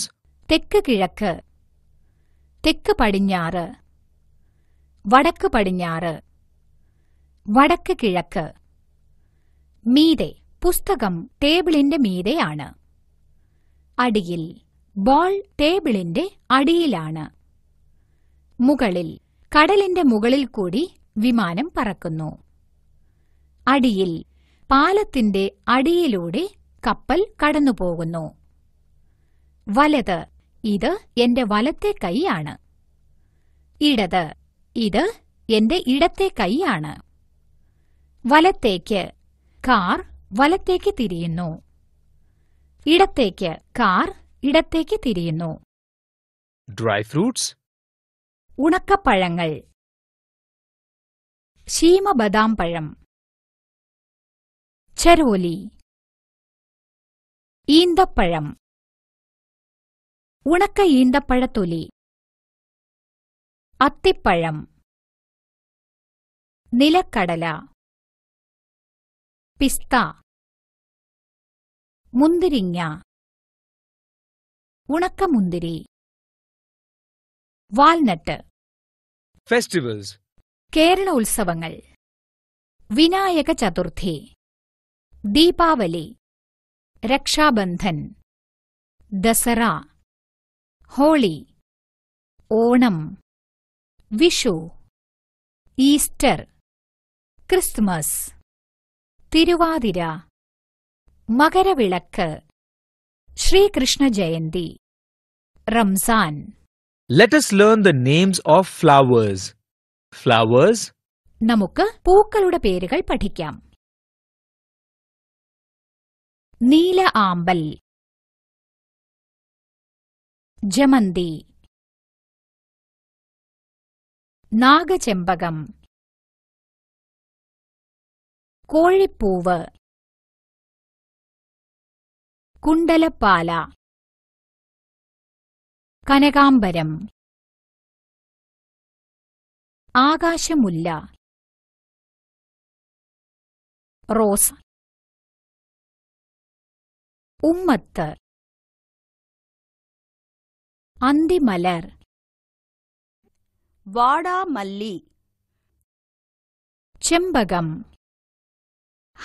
தெற்கு கிழக்கு தெற்கு படிஞ்ஞாறு வடக்கு படிஞ்ஞாறு வடக்கு கிழக்கு മീതെ പുസ്തകം ടേബിളിന്റെ മീതെയാണ് അടിയിൽ ബോൾ ടേബിളിന്റെ അടിയിലാണ് മുകളിൽ കടലിന്റെ മുകളിൽ കൂടി വിമാനം പറക്കുന്നു അടിയിൽ പാലത്തിന്റെ അടിയിലൂടെ കപ്പൽ കടന്നുപോകുന്നു വലത് ഇത് എന്റെ വലത്തെ കൈയാണ് ഇടത് ഇത് എന്റെ ഇടത്തെ കൈയാണ് വലത്തേക്ക് കാർ വലത്തേക്ക് തിരിയുന്നു ഇടത്തേക്ക് കാർ ഇടത്തേക്ക് തിരിയുന്നു ഡ്രൈ ഫ്രൂട്ട്സ് ഉണക്കപ്പഴങ്ങൾ ശീമബദാം പഴം ചരോലി ഈന്തപ്പഴം ഉണക്ക ഈന്തപ്പഴത്തൊലി അത്തിപ്പഴം നിലക്കടല Pista Mundirinya Unaka Mundiri Walnut Festivals Kerala Ulsavangal Vinayaka Chaturthi Deepavali Rakshabandhan Dasara Holi Onam Vishu Easter Christmas Thiruvathira Makaravilakku Sreekrishna Jayanti Ramzan let us learn the names of flowers Flowers. നമുക്ക് പൂക്കളുടെ പേരുകൾ പഠിക്കാം നീല ആമ്പൽ ജമന്തി നാഗചെമ്പകം கோழிப்பூவ കുണ്ടലപ്പാല കനകാംബരം ആകാശമുല്ല റോസ് ഉമ്മത്ത് അന്തിമലർ വാടാമല്ലി ചെമ്പകം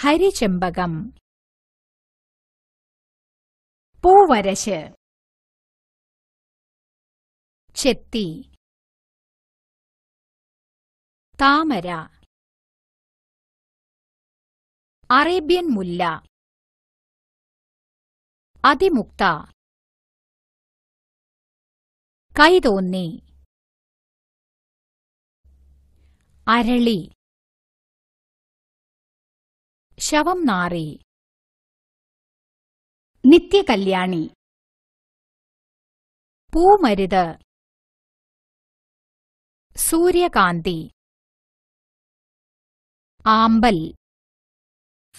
ഹരിചെമ്പകം പൂവരശ് ചെത്തി താമര അറേബ്യൻ മുല്ല അതിമുക്ത കൈതോന്നി അരളി ശവം നാറി നിത്യകല്യാണി പൂമരുത് സൂര്യകാന്തി ആമ്പൽ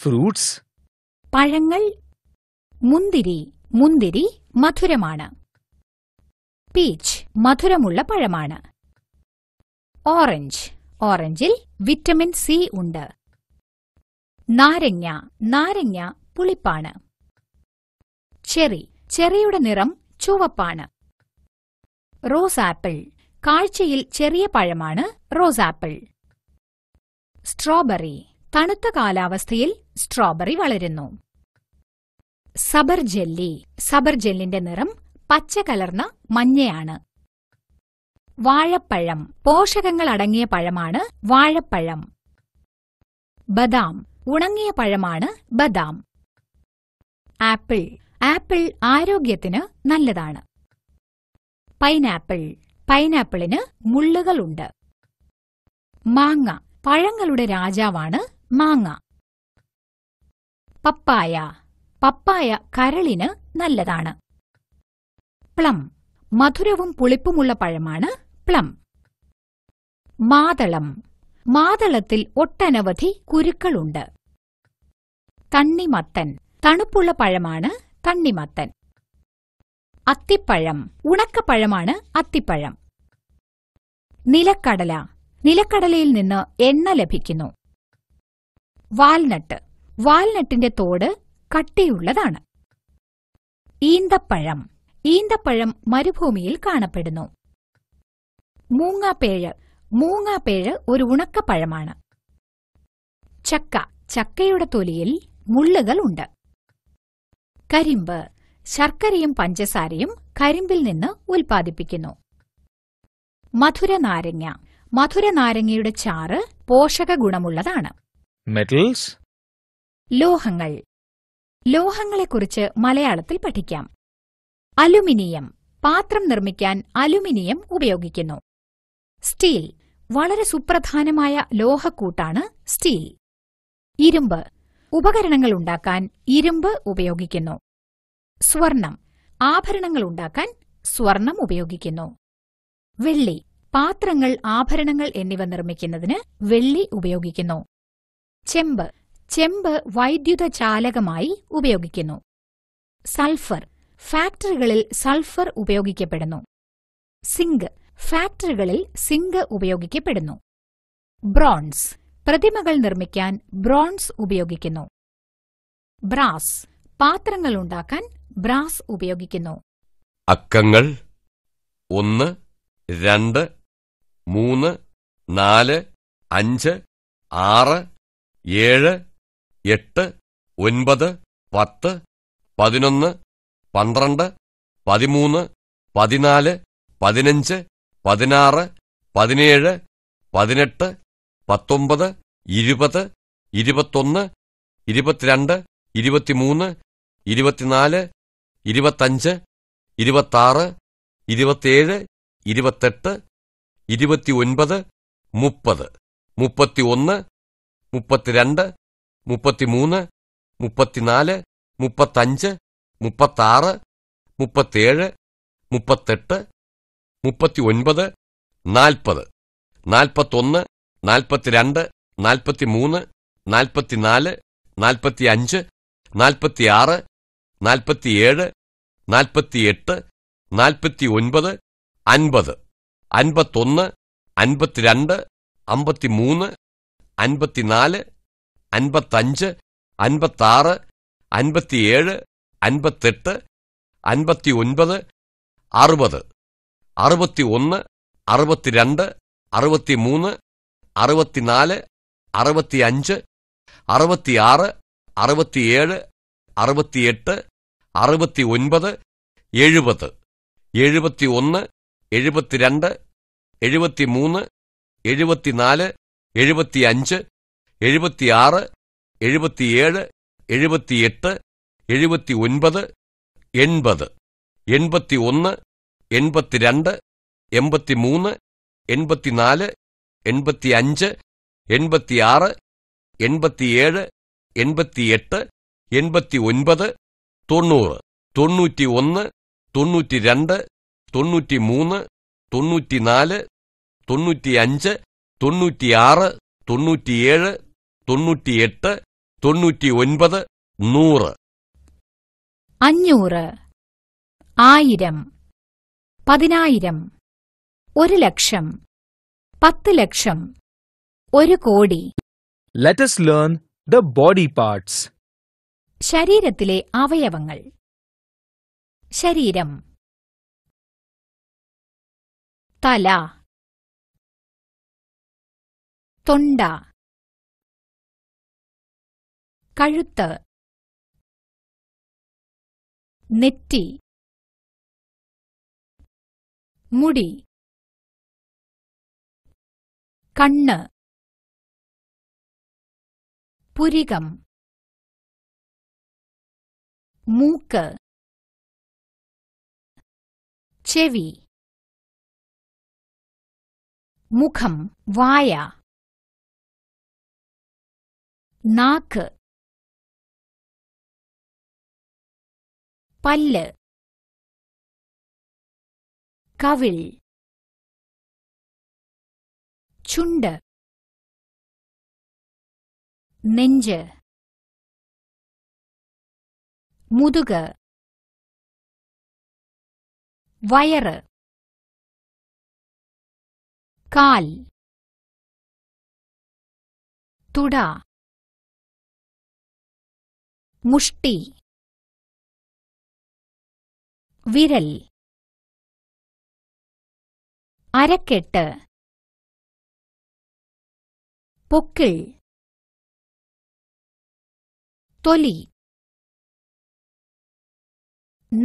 ഫ്രൂട്ട്സ് പഴങ്ങൾ മുന്തിരി മുന്തിരി മധുരമാണ് പീച്ച് മധുരമുള്ള പഴമാണ് ഓറഞ്ച് ഓറഞ്ചിൽ വിറ്റമിൻ സി ഉണ്ട് നാരങ്ങ നാരങ്ങ പുളിപ്പാണ് ചെറി ചെറിയുടെ നിറം ചുവപ്പാണ് റോസ് ആപ്പിൾ കാഴ്ചയിൽ ചെറിയ പഴമാണ് റോസ് ആപ്പിൾ സ്ട്രോബെറി തണുത്ത കാലാവസ്ഥയിൽ സ്ട്രോബെറി വളരുന്നു സബർ ജെല്ലി സബർ ജെല്ലിന്റെ നിറം പച്ച കലർന്ന മഞ്ഞയാണ് വാഴപ്പഴം പോഷകങ്ങൾ അടങ്ങിയ പഴമാണ് വാഴപ്പഴം ബദാം ഉണങ്ങിയ പഴമാണ് ബദാം ആപ്പിൾ ആപ്പിൾ ആരോഗ്യത്തിന് നല്ലതാണ് പൈനാപ്പിൾ പൈനാപ്പിളിന് മുള്ളുകളുണ്ട് മാങ്ങ പഴങ്ങളുടെ രാജാവാണ് മാങ്ങ പപ്പായ പപ്പായ കരളിന് നല്ലതാണ് പ്ലം മധുരവും പുളിപ്പുമുള്ള പഴമാണ് പ്ലം മാതളം മാതളത്തിൽ ഒട്ടനവധി കുരുക്കളുണ്ട് തണ്ണിമത്തൻ തണുപ്പുള്ള പഴമാണ് തണ്ണിമത്തൻ അത്തിപ്പഴം ഉണക്കപ്പഴമാണ് അത്തിപ്പഴം നിലക്കടല നിലക്കടലയിൽ നിന്ന് എണ്ണ ലഭിക്കുന്നു വാൽനട്ട് വാൽനട്ടിന്റെ തോട് കട്ടിയുള്ളതാണ് ഈന്തപ്പഴം ഈന്തപ്പഴം മരുഭൂമിയിൽ കാണപ്പെടുന്നു മൂങ്ങാപ്പേഴ് മൂങ്ങാപ്പേഴ് ഒരു ഉണക്കപ്പഴമാണ് ചക്ക ചക്കയുടെ തൊലിയിൽ മുള്ളുകൾ ഉണ്ട് കരിമ്പ് ശർക്കരയും പഞ്ചസാരയും കരിമ്പിൽ നിന്ന് ഉൽപ്പാദിപ്പിക്കുന്നു മധുര നാരങ്ങ മധുര നാരങ്ങയുടെ ചാറ് പോഷക ഗുണമുള്ളതാണ് മെറ്റൽസ് ലോഹങ്ങൾ ലോഹങ്ങളെക്കുറിച്ച് മലയാളത്തിൽ പഠിക്കാം അലുമിനിയം പാത്രം നിർമ്മിക്കാൻ അലുമിനിയം ഉപയോഗിക്കുന്നു സ്റ്റീൽ വളരെ സുപ്രധാനമായ ലോഹക്കൂട്ടാണ് സ്റ്റീൽ ഇരുമ്പ് ഉപകരണങ്ങൾ ഉണ്ടാക്കാൻ ഇരുമ്പ് ഉപയോഗിക്കുന്നു സ്വർണം ആഭരണങ്ങൾ ഉണ്ടാക്കാൻ സ്വർണം ഉപയോഗിക്കുന്നു വെള്ളി പാത്രങ്ങൾ ആഭരണങ്ങൾ എന്നിവ നിർമ്മിക്കുന്നതിന് വെള്ളി ഉപയോഗിക്കുന്നു ചെമ്പ് ചെമ്പ് വൈദ്യുത ചാലകമായി ഉപയോഗിക്കുന്നു സൾഫർ ഫാക്ടറികളിൽ സൾഫർ ഉപയോഗിക്കപ്പെടുന്നു സിങ്ക് ഫാക്ടറികളിൽ സിങ്ക് ഉപയോഗിക്കപ്പെടുന്നു ബ്രോൺസ് പ്രതിമകൾ നിർമ്മിക്കാൻ ബ്രോൺസ് ഉപയോഗിക്കുന്നു ബ്രാസ് പാത്രങ്ങൾ ഉണ്ടാക്കാൻ ബ്രാസ് ഉപയോഗിക്കുന്നു അക്കങ്ങൾ ഒന്ന് രണ്ട് മൂന്ന് നാല് അഞ്ച് ആറ് ഏഴ് എട്ട് ഒൻപത് പത്ത് പതിനൊന്ന് പന്ത്രണ്ട് പതിമൂന്ന് പതിനാല് പതിനഞ്ച് പതിനാറ് പതിനേഴ് പതിനെട്ട് പത്തൊമ്പത് ഇരുപത് ഇരുപത്തൊന്ന് ഇരുപത്തിരണ്ട് ഇരുപത്തിമൂന്ന് ഇരുപത്തിനാല് ഇരുപത്തഞ്ച് ഇരുപത്താറ് ഇരുപത്തേഴ് ഇരുപത്തെട്ട് ഇരുപത്തിയൊൻപത് മുപ്പത് മുപ്പത്തിയൊന്ന് മുപ്പത്തിരണ്ട് മുപ്പത്തിമൂന്ന് മുപ്പത്തിനാല് മുപ്പത്തഞ്ച് മുപ്പത്താറ് മുപ്പത്തേഴ് മുപ്പത്തെട്ട് മുപ്പത്തിയൊൻപത് നാൽപ്പത് നാൽപ്പത്തൊന്ന് നാൽപ്പത്തിരണ്ട് നാൽപ്പത്തിമൂന്ന് നാൽപ്പത്തിനാല് നാൽപ്പത്തിയഞ്ച് നാൽപ്പത്തിയാറ് നാൽപ്പത്തിയേഴ് നാൽപ്പത്തിയെട്ട് നാൽപ്പത്തി ഒൻപത് അൻപത് അൻപത്തൊന്ന് അൻപത്തിരണ്ട് അമ്പത്തിമൂന്ന് അൻപത്തിനാല് അൻപത്തഞ്ച് അൻപത്താറ് അൻപത്തിയേഴ് അൻപത്തെട്ട് അൻപത്തി ഒൻപത് അറുപത് അറുപത്തി ഒന്ന് അറുപത്തിരണ്ട് അറുപത്തിമൂന്ന് അറുപത്തിനാല് അറുപത്തിയഞ്ച് അറുപത്തിയാറ് അറുപത്തിയേഴ് അറുപത്തിയെട്ട് അറുപത്തി ഒൻപത് എഴുപത് എഴുപത്തി ഒന്ന് എഴുപത്തിരണ്ട് എഴുപത്തിമൂന്ന് എഴുപത്തിനാല് എഴുപത്തിയഞ്ച് എഴുപത്തിയാറ് എഴുപത്തിയേഴ് എഴുപത്തിയെട്ട് എഴുപത്തി ഒൻപത് എൺപത് എൺപത്തി ഒന്ന് എൺപത്തിരണ്ട് എൺപത്തിമൂന്ന് എൺപത്തിനാല് എൺപത്തിയഞ്ച് എൺപത്തിയാറ് എൺപത്തിയേഴ് എൺപത്തിയെട്ട് ഒൻപത് തൊണ്ണൂറ് തൊണ്ണൂറ്റി ഒന്ന് തൊണ്ണൂറ്റി രണ്ട് തൊണ്ണൂറ്റി മൂന്ന് തൊണ്ണൂറ്റിനാല് തൊണ്ണൂറ്റിയഞ്ച് തൊണ്ണൂറ്റിയാറ് തൊണ്ണൂറ്റിയേഴ് തൊണ്ണൂറ്റിയെട്ട് ഒൻപത് നൂറ് അഞ്ഞൂറ് ആയിരം പതിനായിരം ഒരു ലക്ഷം പത്ത് ലക്ഷം ഒരു crore let us learn the body parts ശരീരത്തിലെ അവയവങ്ങൾ ശരീരം തല തൊണ്ട കഴുത്ത് നെറ്റി മുടി கண்ணு புரிகம் மூக்கு செவி முகம் வாயா நாக்கு பல்லு கவிழ் சுண்ட நெஞ்ச முதுக வயறு கால் துடா முஷ்டி விரல் அரக்கெட்டு പൊക്കിൾ തൊലി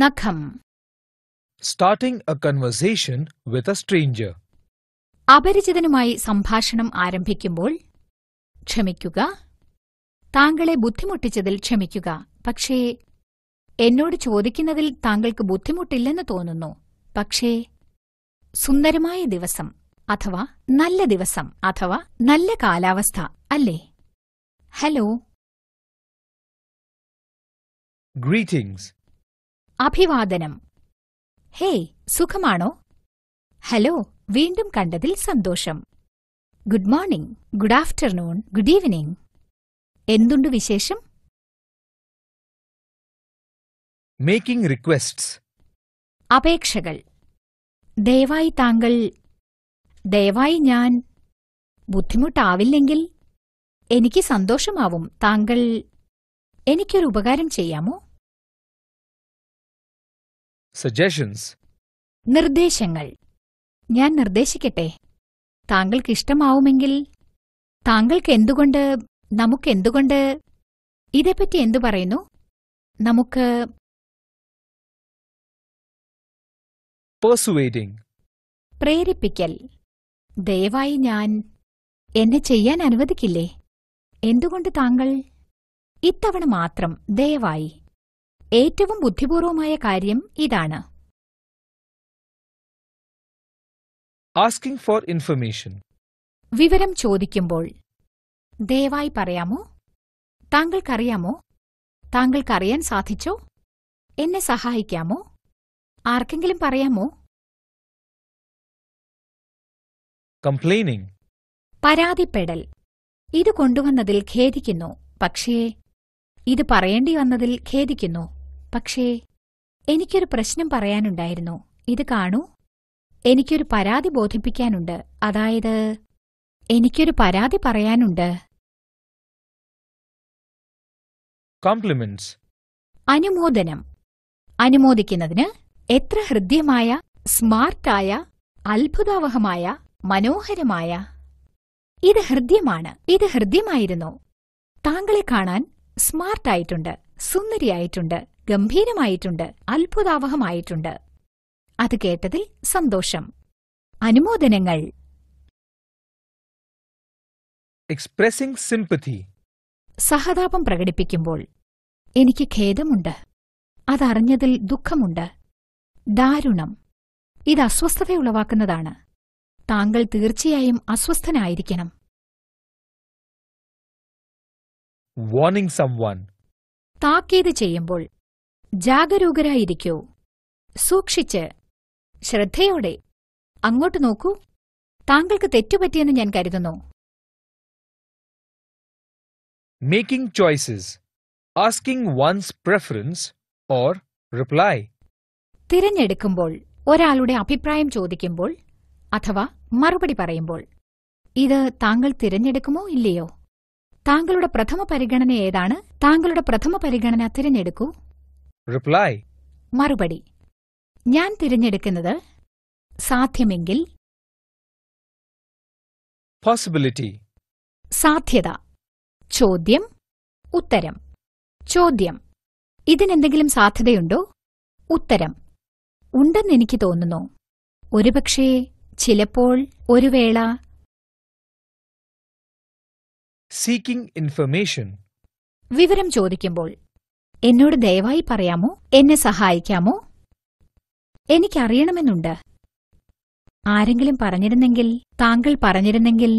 നഖം starting a conversation with a stranger അപരിചിതനുമായി സംഭാഷണം ആരംഭിക്കുമ്പോൾ ക്ഷമിക്കുക താങ്കളെ ബുദ്ധിമുട്ടിച്ചതിൽ ക്ഷമിക്കുക പക്ഷേ എന്നോട് ചോദിക്കുന്നതിൽ താങ്കൾക്ക് ബുദ്ധിമുട്ടില്ലെന്ന് തോന്നുന്നു പക്ഷേ സുന്ദരമായ ദിവസം അഥവാ നല്ല ദിവസം അഥവാ നല്ല കാലാവസ്ഥ അല്ലേ ഹലോ ഗ്രീറ്റിംഗ്സ് അഭിവാദനം ഹേയ് സുഖമാണോ ഹലോ വീണ്ടും കണ്ടതിൽ സന്തോഷം good morning good afternoon good evening എന്തുണ്ട് വിശേഷം മേക്കിംഗ് റിക്വസ്റ്റ്സ് അപേക്ഷകൾ ദയവായി താങ്കൾ ദയവായി ഞാൻ ബുദ്ധിമുട്ടാവില്ലെങ്കിൽ എനിക്ക് സന്തോഷമാവും താങ്കൾ എനിക്കൊരു ഉപകാരം ചെയ്യാമോ സജഷൻസ് നിർദ്ദേശങ്ങൾ ഞാൻ നിർദ്ദേശിക്കട്ടെ താങ്കൾക്ക് ഇഷ്ടമാവുമെങ്കിൽ താങ്കൾക്ക് എന്തുകൊണ്ട് നമുക്ക് എന്തുകൊണ്ട് ഇതേപ്പറ്റി എന്തു പറയുന്നു നമുക്ക് പ്രേരിപ്പിക്കൽ ദയവായി ഞാൻ എന്നെ ചെയ്യാൻ അനുവദിക്കില്ലേ എന്തുകൊണ്ട് താങ്കൾ ഇത്തവണ മാത്രം ദയവായി ഏറ്റവും ബുദ്ധിപൂർവമായ കാര്യം ഇതാണ് ആസ്കിംഗ് ഫോർ ഇൻഫർമേഷൻ വിവരം ചോദിക്കുമ്പോൾ ദയവായി പറയാമോ താങ്കൾക്കറിയാമോ താങ്കൾക്കറിയാൻ സാധിച്ചോ എന്നെ സഹായിക്കാമോ ആർക്കെങ്കിലും പറയാമോ കംപ്ലൈനിങ് പരാതിപ്പെടൽ ഇത് കൊണ്ടുവന്നതിൽ ഖേദിക്കുന്നു പക്ഷേ ഇത് പറയേണ്ടി വന്നതിൽ ഖേദിക്കുന്നു പക്ഷേ എനിക്കൊരു പ്രശ്നം പറയാനുണ്ടായിരുന്നു ഇത് കാണൂ എനിക്കൊരു പരാതി ബോധിപ്പിക്കാനുണ്ട് അതായത് എനിക്കൊരു പരാതി പറയാനുണ്ട് കോംപ്ലിമെന്റ്സ് അനുമോദനം അനുമോദിക്കുന്നതിന് എത്ര ഹൃദ്യമായ സ്മാർട്ടായ അത്ഭുതാവഹമായ മനോഹരമായ ഇത് ഹൃദ്യമാണ് ഇത് ഹൃദ്യമായിരുന്നു താങ്കളെ കാണാൻ സ്മാർട്ടായിട്ടുണ്ട് സുന്ദരിയായിട്ടുണ്ട് ഗംഭീരമായിട്ടുണ്ട് അത്ഭുതാവഹമായിട്ടുണ്ട് അത് കേട്ടതിൽ സന്തോഷം അനുമോദനങ്ങൾ എക്സ്പ്രസിംഗ് സിംപതി സഹതാപം പ്രകടിപ്പിക്കുമ്പോൾ എനിക്ക് ഖേദമുണ്ട് അതറിഞ്ഞതിൽ ദുഃഖമുണ്ട് ദാരുണം ഇത് ഉളവാക്കുന്നതാണ് താങ്കൾ തീർച്ചയായും അസ്വസ്ഥനായിരിക്കണം വാർണിംഗ് someone താക്കീത് ചെയ്യുമ്പോൾ ജാഗരൂകരായിരിക്കൂ സൂക്ഷിച്ച് ശ്രദ്ധയോടെ അങ്ങോട്ട് നോക്കൂ താങ്കൾക്ക് തെറ്റുപറ്റിയെന്ന് ഞാൻ കരുതുന്നു making choices asking one's preference or reply തിരഞ്ഞെടുക്കുമ്പോൾ ഒരാളുടെ അഭിപ്രായം ചോദിക്കുമ്പോൾ അഥവാ മറുപടി പറയുമ്പോൾ ഇത് താങ്കൾ തിരഞ്ഞെടുക്കുമോ ഇല്ലയോ താങ്കളുടെ പ്രഥമ പരിഗണന ഏതാണ് താങ്കളുടെ പ്രഥമ പരിഗണന തിരഞ്ഞെടുക്കൂ റിപ്ലൈ മറുപടി ഞാൻ തിരഞ്ഞെടുക്കുന്നത് സാധ്യമെങ്കിൽ പോസിബിലിറ്റി സാധ്യത ചോദ്യം ഉത്തരം ചോദ്യം ഇതിനെന്തെങ്കിലും സാധ്യതയുണ്ടോ ഉത്തരം ഉണ്ടെന്നെനിക്ക് തോന്നുന്നു ഒരുപക്ഷേ ചിലപ്പോൾ ഒരു വേള സീക്കിംഗ് ഇൻഫർമേഷൻ വിവരം ചോദിക്കുമ്പോൾ എന്നോട് ദയവായി പറയാമോ എന്നെ സഹായിക്കാമോ എനിക്കറിയണമെന്നുണ്ട് ആരെങ്കിലും പറഞ്ഞിരുന്നെങ്കിൽ താങ്കൾ പറഞ്ഞിരുന്നെങ്കിൽ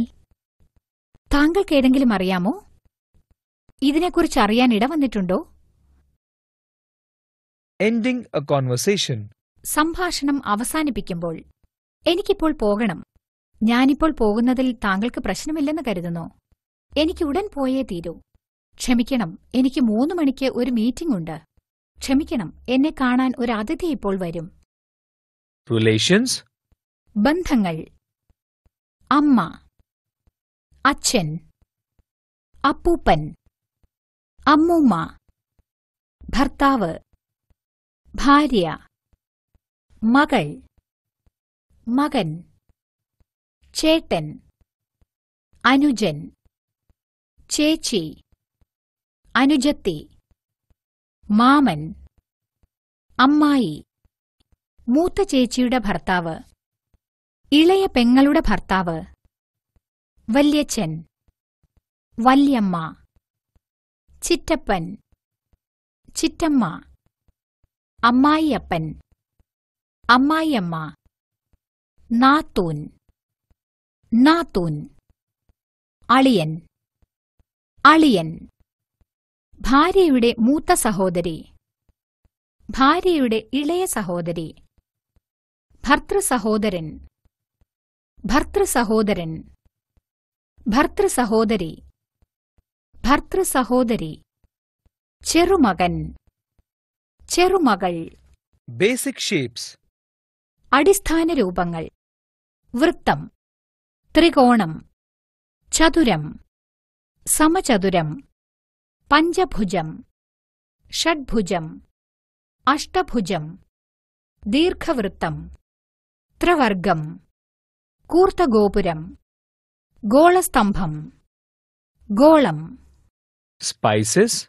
താങ്കൾക്ക് ഏതെങ്കിലും അറിയാമോ ഇതിനെക്കുറിച്ച് അറിയാൻ വന്നിട്ടുണ്ടോ എൻഡിംഗ് എ കോൺവെർസേഷൻ സംഭാഷണം അവസാനിപ്പിക്കുമ്പോൾ എനിക്കിപ്പോൾ പോകണം ഞാനിപ്പോൾ പോകുന്നതിൽ താങ്കൾക്ക് പ്രശ്നമില്ലെന്ന് കരുതുന്നു എനിക്ക് ഉടൻ പോയേ തീരൂ ക്ഷമിക്കണം എനിക്ക് മൂന്നു മണിക്ക് ഒരു മീറ്റിംഗ് ഉണ്ട് ക്ഷമിക്കണം എന്നെ കാണാൻ ഒരു അതിഥി ഇപ്പോൾ വരും റിലേഷൻസ് ബന്ധങ്ങൾ അമ്മ അച്ഛൻ അപ്പൂപ്പൻ അമ്മൂമ്മ ഭർത്താവ് ഭാര്യ മകൾ മകൻ ചേട്ടൻ അനുജൻ ചേച്ചി അനുജത്തി മാമൻ അമ്മായി മൂത്ത ചേച്ചിയുടെ ഭർത്താവ് ഇളയ പെങ്ങളുടെ ഭർത്താവ് വല്യച്ഛൻ വല്യമ്മ ചിറ്റപ്പൻ ചിറ്റമ്മ അമ്മായിയപ്പൻ അമ്മായിയമ്മ നാത്തൂൻ നാത്തൂൻ അളിയൻ അളിയൻ ഭാര്യയുടെ മൂത്ത സഹോദരി ഭാര്യയുടെ ഇളയ സഹോദരി ഭർത്തൃസഹോദരൻ സഹോദരൻ ഭർത്തൃസഹോദരി സഹോദരൻ സഹോദരി സഹോദരി ചെറുമകൻ ചെറുമകൾ ബേസിക് ഷേപ്സ് അടിസ്ഥാന രൂപങ്ങൾ വൃത്തം ത്രികോണം ചതുരം സമചതുരം പഞ്ചഭുജം ഷഡ്ഭുജം അഷ്ടഭുജം ദീർഘവൃത്തം ത്രിവർഗം കൂർത്തഗോപുരം ഗോളസ്തംഭം ഗോളം സ്പൈസസ്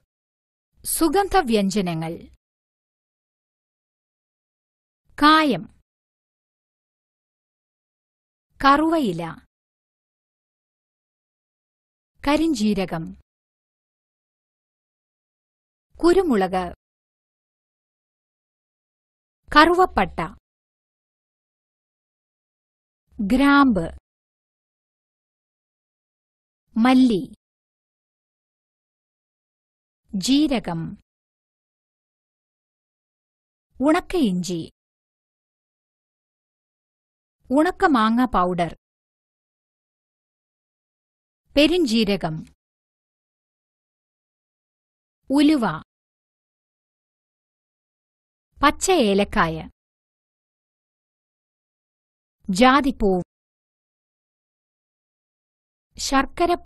സുഗന്ധവ്യഞ്ജനങ്ങൾ കായം കറുവയില കരിഞ്ജീരകം കുരുമുളക് കറുവപ്പട്ട ഗ്രാമ്പ് മല്ലി ജീരകം ഉണക്ക ഇഞ്ചി ഉണക്ക മാങ്ങ പൗഡർ പെരിഞ്ജീരകം ഉലുവ പച്ച ഏലക്കായ ജാതിപ്പൂ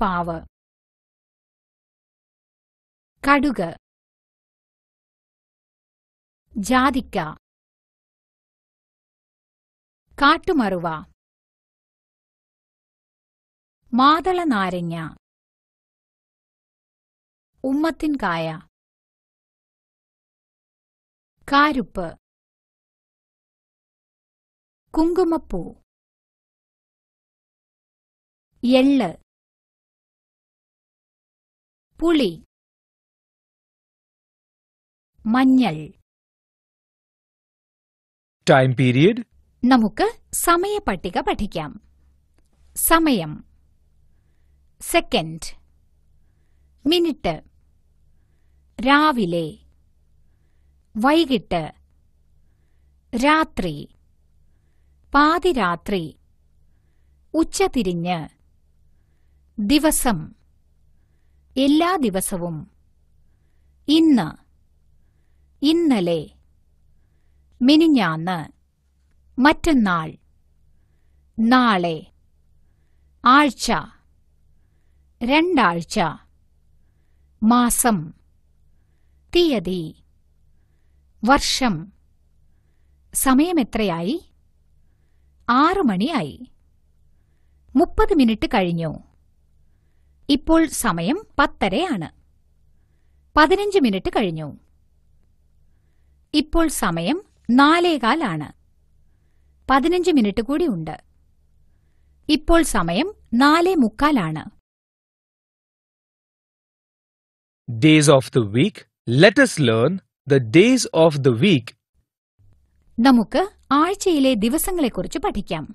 പാവ് കടുക് ജാതിക്ക കാട്ടുമറുവ മാതള നാരങ്ങ ഉമ്മത്തിൻകായ കാരുപ്പ് കുങ്കുമപ്പൂ എള്ള് പുളി മഞ്ഞൾ ടൈം പീരീഡ് നമുക്ക് സമയപട്ടിക പഠിക്കാം സമയം സെക്കൻഡ് മിനിറ്റ് രാവിലെ വൈകിട്ട് രാത്രി പാതിരാത്രി ഉച്ചതിരിഞ്ഞ് ദിവസം എല്ലാ ദിവസവും ഇന്ന് ഇന്നലെ മിനിഞ്ഞാന്ന് മറ്റന്നാൾ നാളെ ആഴ്ച രണ്ടാഴ്ച മാസം തീയതി വർഷം സമയമെത്രയായി ആറു മണിയായി മുപ്പത് മിനിറ്റ് കഴിഞ്ഞു ഇപ്പോൾ സമയം പത്തരയാണ് പതിനഞ്ച് മിനിറ്റ് കഴിഞ്ഞു ഇപ്പോൾ സമയം നാലേകാലാണ് പതിനഞ്ച് മിനിറ്റ് കൂടി ഉണ്ട് ഇപ്പോൾ സമയം നാലേ മുക്കാലാണ് days of the week let us learn the days of the week നമുക്ക് ആഴ്ചയിലെ ദിവസങ്ങളെക്കുറിച്ച് പഠിക്കാം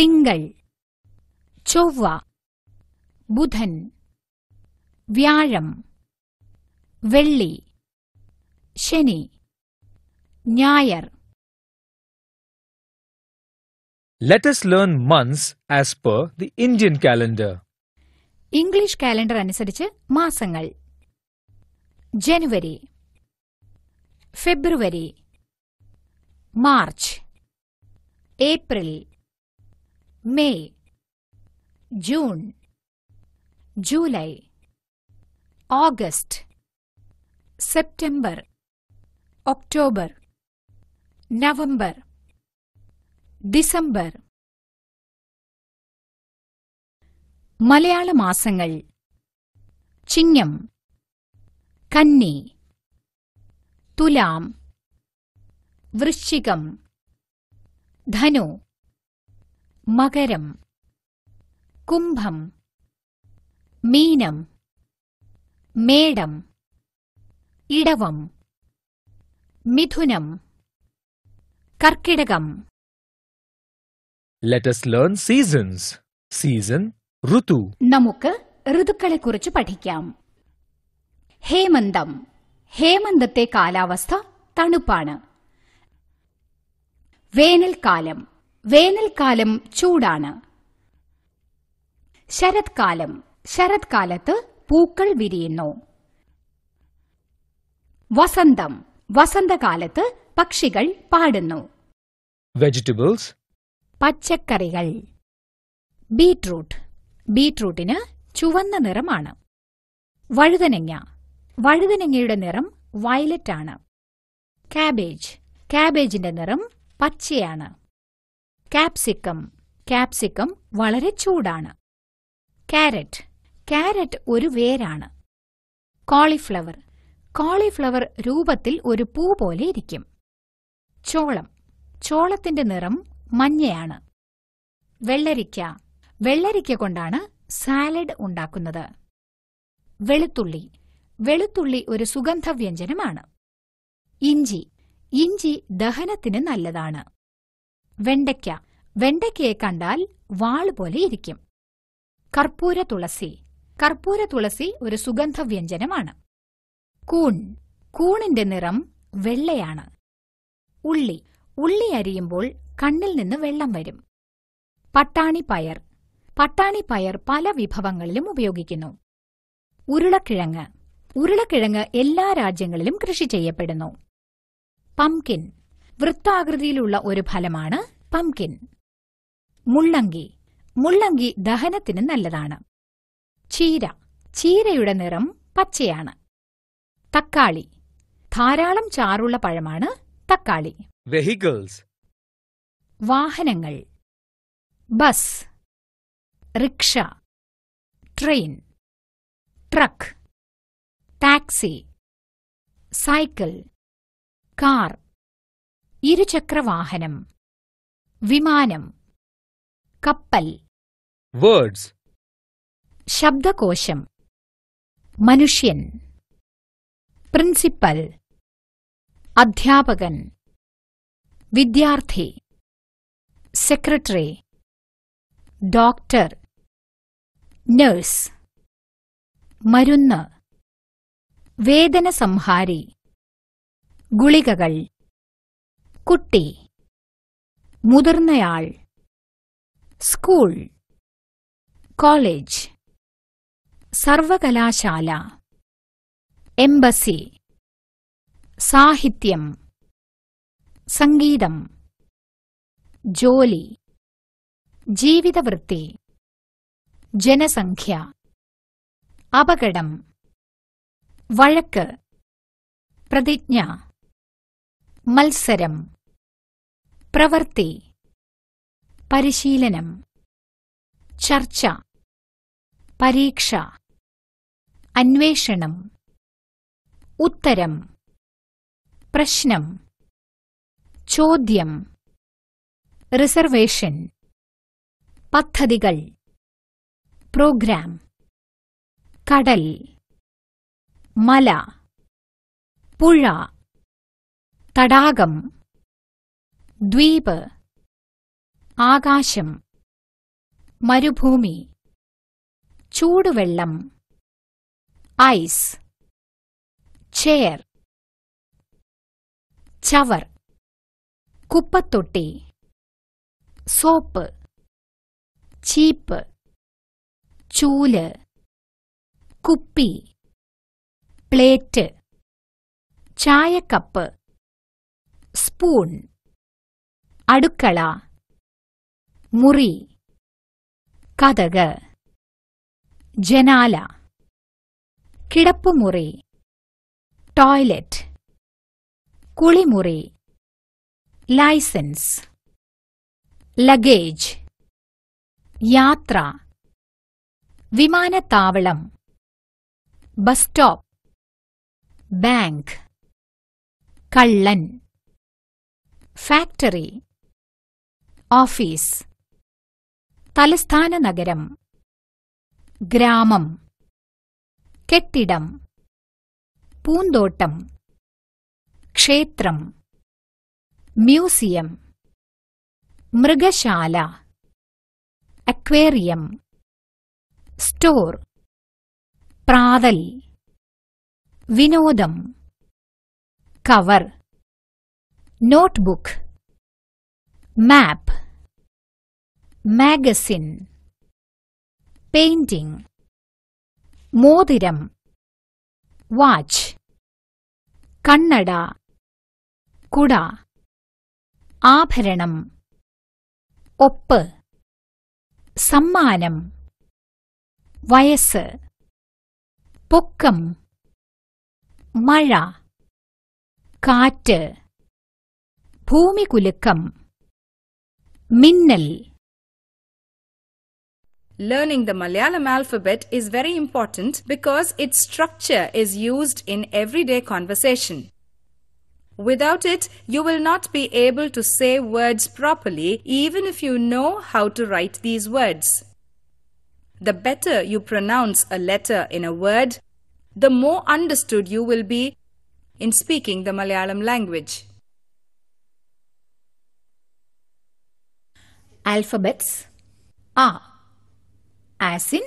തിങ്കൾ ചൊവ്വ ബുധൻ വ്യാഴം വെള്ളി ശനി ഞായർ Let us learn months as per the Indian calendar. English calendar anisadichu maasangal. January February March April May June July August September October November December Malayalam മാസങ്ങൾ ചിങ്ങം കന്നി തുലാം വൃശ്ചികം ധനു മകരം കുംഭം മീനം മേടം ഇടവം മിഥുനം കർക്കിടകം let us learn seasons season ഋതു നമുക്ക് ഋതുക്കളെ കുറിച്ച് പഠിക്കാം ഹേമന്തം ഹേമന്തത്തെ കാലാവസ്ഥ തണുപ്പാണ് വേനൽക്കാലം വേനൽക്കാലം ചൂടാണ് ശരത്കാലം ശരത്കാലത്ത് പൂക്കൾ വിരിയുന്നു വസന്തം വസന്തകാലത്ത് പക്ഷികൾ പാടുന്നു വെജിറ്റബിൾസ് പച്ചക്കറികൾ ബീട്രൂട്ട് ബീട്രൂട്ടിന് ചുവന്ന നിറമാണ് വഴുതനങ്ങ വഴുതനങ്ങയുടെ നിറം വയലറ്റ് ആണ് കാബേജ് കാബേജിന്റെ നിറം പച്ചയാണ് കാപ്സിക്കം കാപ്സിക്കം വളരെ ചൂടാണ് കാരറ്റ് കാരറ്റ് ഒരു വേരാണ് കോളിഫ്ലവർ കോളിഫ്ലവർ രൂപത്തിൽ ഒരു പൂ പോലെ ഇരിക്കും ചോളം ചോളത്തിന്റെ നിറം മഞ്ഞയാണ് വെള്ളരിക്ക വെള്ളരിക്ക കൊണ്ടാണ് സാലഡ് ഉണ്ടാക്കുന്നത് വെളുത്തുള്ളി വെളുത്തുള്ളി ഒരു സുഗന്ധവ്യഞ്ജനമാണ് ഇഞ്ചി ഇഞ്ചി ദഹനത്തിന് നല്ലതാണ് വെണ്ടയ്ക്ക വെണ്ടയ്ക്കയെ കണ്ടാൽ വാൾ പോലെ ഇരിക്കും കർപ്പൂര തുളസി കർപ്പൂര തുളസി ഒരു സുഗന്ധവ്യഞ്ജനമാണ് കൂൺ കൂണിന്റെ നിറം വെള്ളയാണ് ഉള്ളി ഉള്ളി അരിയുമ്പോൾ കണ്ണിൽ നിന്ന് വെള്ളം വരും പട്ടാണി പയർ പട്ടാണി പയർ പല വിഭവങ്ങളിലും ഉപയോഗിക്കുന്നു ഉരുളക്കിഴങ്ങ് ഉരുളക്കിഴങ്ങ് എല്ലാ രാജ്യങ്ങളിലും കൃഷി ചെയ്യപ്പെടുന്നു പംകിൻ വൃത്താകൃതിയിലുള്ള ഒരു ഫലമാണ് പംകിൻ മുള്ളങ്കി മുള്ളങ്കി ദഹനത്തിന് നല്ലതാണ് ചീര ചീരയുടെ നിറം പച്ചയാണ് തക്കാളി ധാരാളം ചാറുള്ള പഴമാണ് തക്കാളി വെഹിക്കിൾസ് വാഹനങ്ങൾ bus rickshaw train truck taxi cycle car ഇരുചക്രവാഹനം വിമാനം കപ്പൽ വേർഡ്സ് ശബ്ദകോശം മനുഷ്യൻ പ്രിൻസിപ്പൽ അധ്യാപകൻ വിദ്യാർത്ഥി സെക്രട്ടറി ഡോക്ടർ nurse, മരുന്ന് വേദന സംഹാരി ഗുളികകൾ കുട്ടി മുതിർന്നയാൾ സ്കൂൾ കോളേജ് സർവകലാശാല എംബസി സാഹിത്യം സംഗീതം ജോലി ജീവിതവൃത്തി ജനസംഖ്യ അപകടം വഴക്ക് പ്രതിജ്ഞ മത്സരം പ്രവൃത്തി പരിശീലനം ചർച്ച പരീക്ഷ അന്വേഷണം ഉത്തരം പ്രശ്നം ചോദ്യം റിസർവേഷൻ പദ്ധതികൾ പ്രോഗ്രാം കടൽ മല പുഴ തടാകം ദ്വീപ് ആകാശം മരുഭൂമി ചൂടുവെള്ളം ഐസ് ചെയർ ചവർ കുപ്പത്തൊട്ടി സോപ്പ് ചീപ്പ് ചൂല് കുപ്പി പ്ലേറ്റ് ചായക്കപ്പ് സ്പൂൺ അടുക്കള മുറി കഥക് ജനാല കിടപ്പുമുറി ടോയ്ലറ്റ് കുളിമുറി ലൈസൻസ് ലഗേജ് യാത്ര വിമാനത്താവളം ബസ് സ്റ്റോപ്പ് ബാങ്ക് കള്ളൻ ഫാക്ടറി ഓഫീസ് തലസ്ഥാന നഗരം ഗ്രാമം കെട്ടിടം പൂന്തോട്ടം ക്ഷേത്രം മ്യൂസിയം മൃഗശാല അക്വേറിയം സ്റ്റോർ പ്രാതൽ വിനോദം cover notebook map magazine painting മോതിരം വാച്ച് കണ്ണട കുട ആഭരണം ഒപ്പ് സമ്മാനം വയസ്സ് പൊക്കം മഴ കാറ്റ് ഭൂമികുലുക്കം മിന്നൽ Learning the Malayalam alphabet is very important because its structure is used in everyday conversation. Without it, you will not be able to say words properly even if you know how to write these words. The better you pronounce a letter in a word, the more understood you will be in speaking the Malayalam language. Alphabets A as in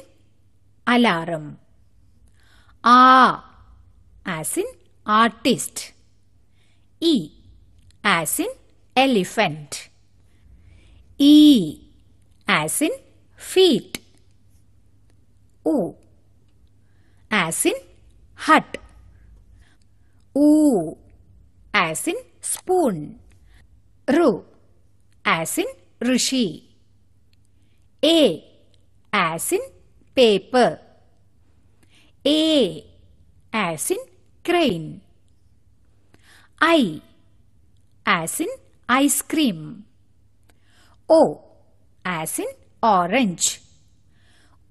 alarm. A as in artist. E as in elephant. E as in feet. O as in hut. O as in spoon. Ru as in rishi. A as in paper. A as in crane. I as in ice cream. O as in orange.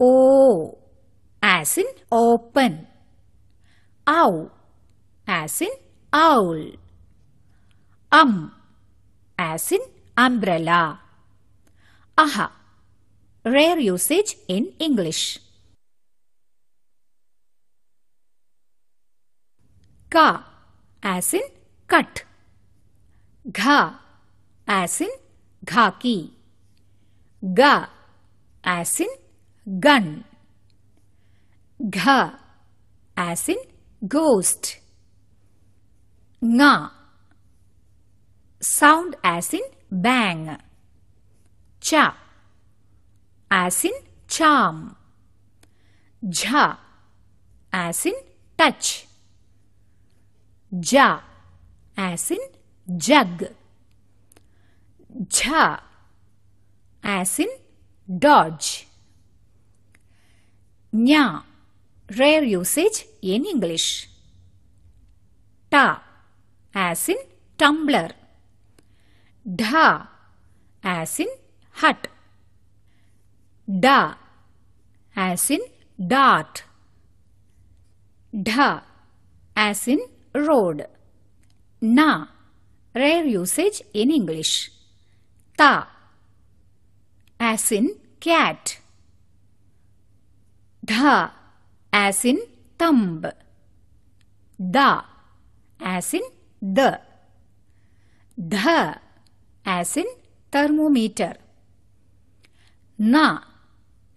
O as in open. Ow as in owl. Um as in umbrella. Aha rare usage in English. Ka as in cut घा as in घाकी गा as in gun घा as in ghost ना sound as in bang चा as in charm झा as in touch जा as in jug. Jha as in dodge. Nya rare usage in English. Ta as in tumbler. Dha as in hut. Da as in dart. Dha as in road. na, rare usage in English. Ta, as in cat. Dha, as in thumb. Da, as in the. Dha, as in thermometer. Na,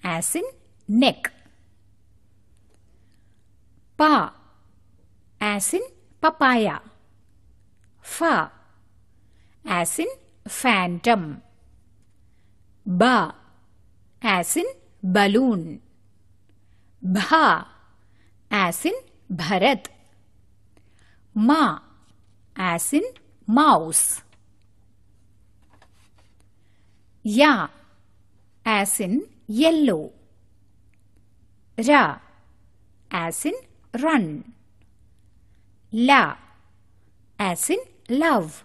as in neck. Pa, as in papaya. fa as in phantom ba as in balloon bha as in bharat ma as in mouse ya as in yellow ra as in run la as in love.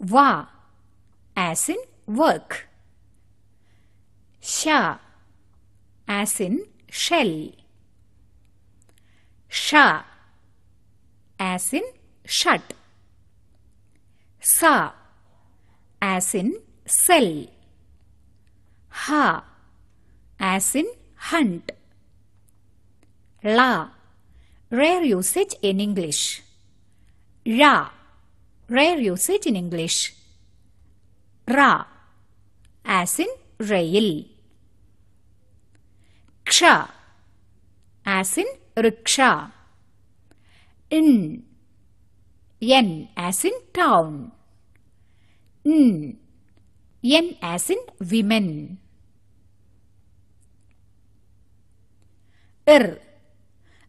Va as in work. Sha as in shell. Sha as in shut. Sa as in cell. Ha as in hunt. La rare usage in English. Ra. Rare usage in English. Ra. As in rail. Ksha. As in rickshaw. In. yen, as in town. N. yen, as in women. Ir.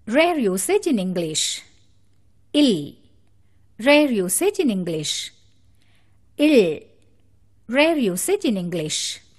Rare usage in English. Ill. Rare usage in English. ill. Rare usage in English.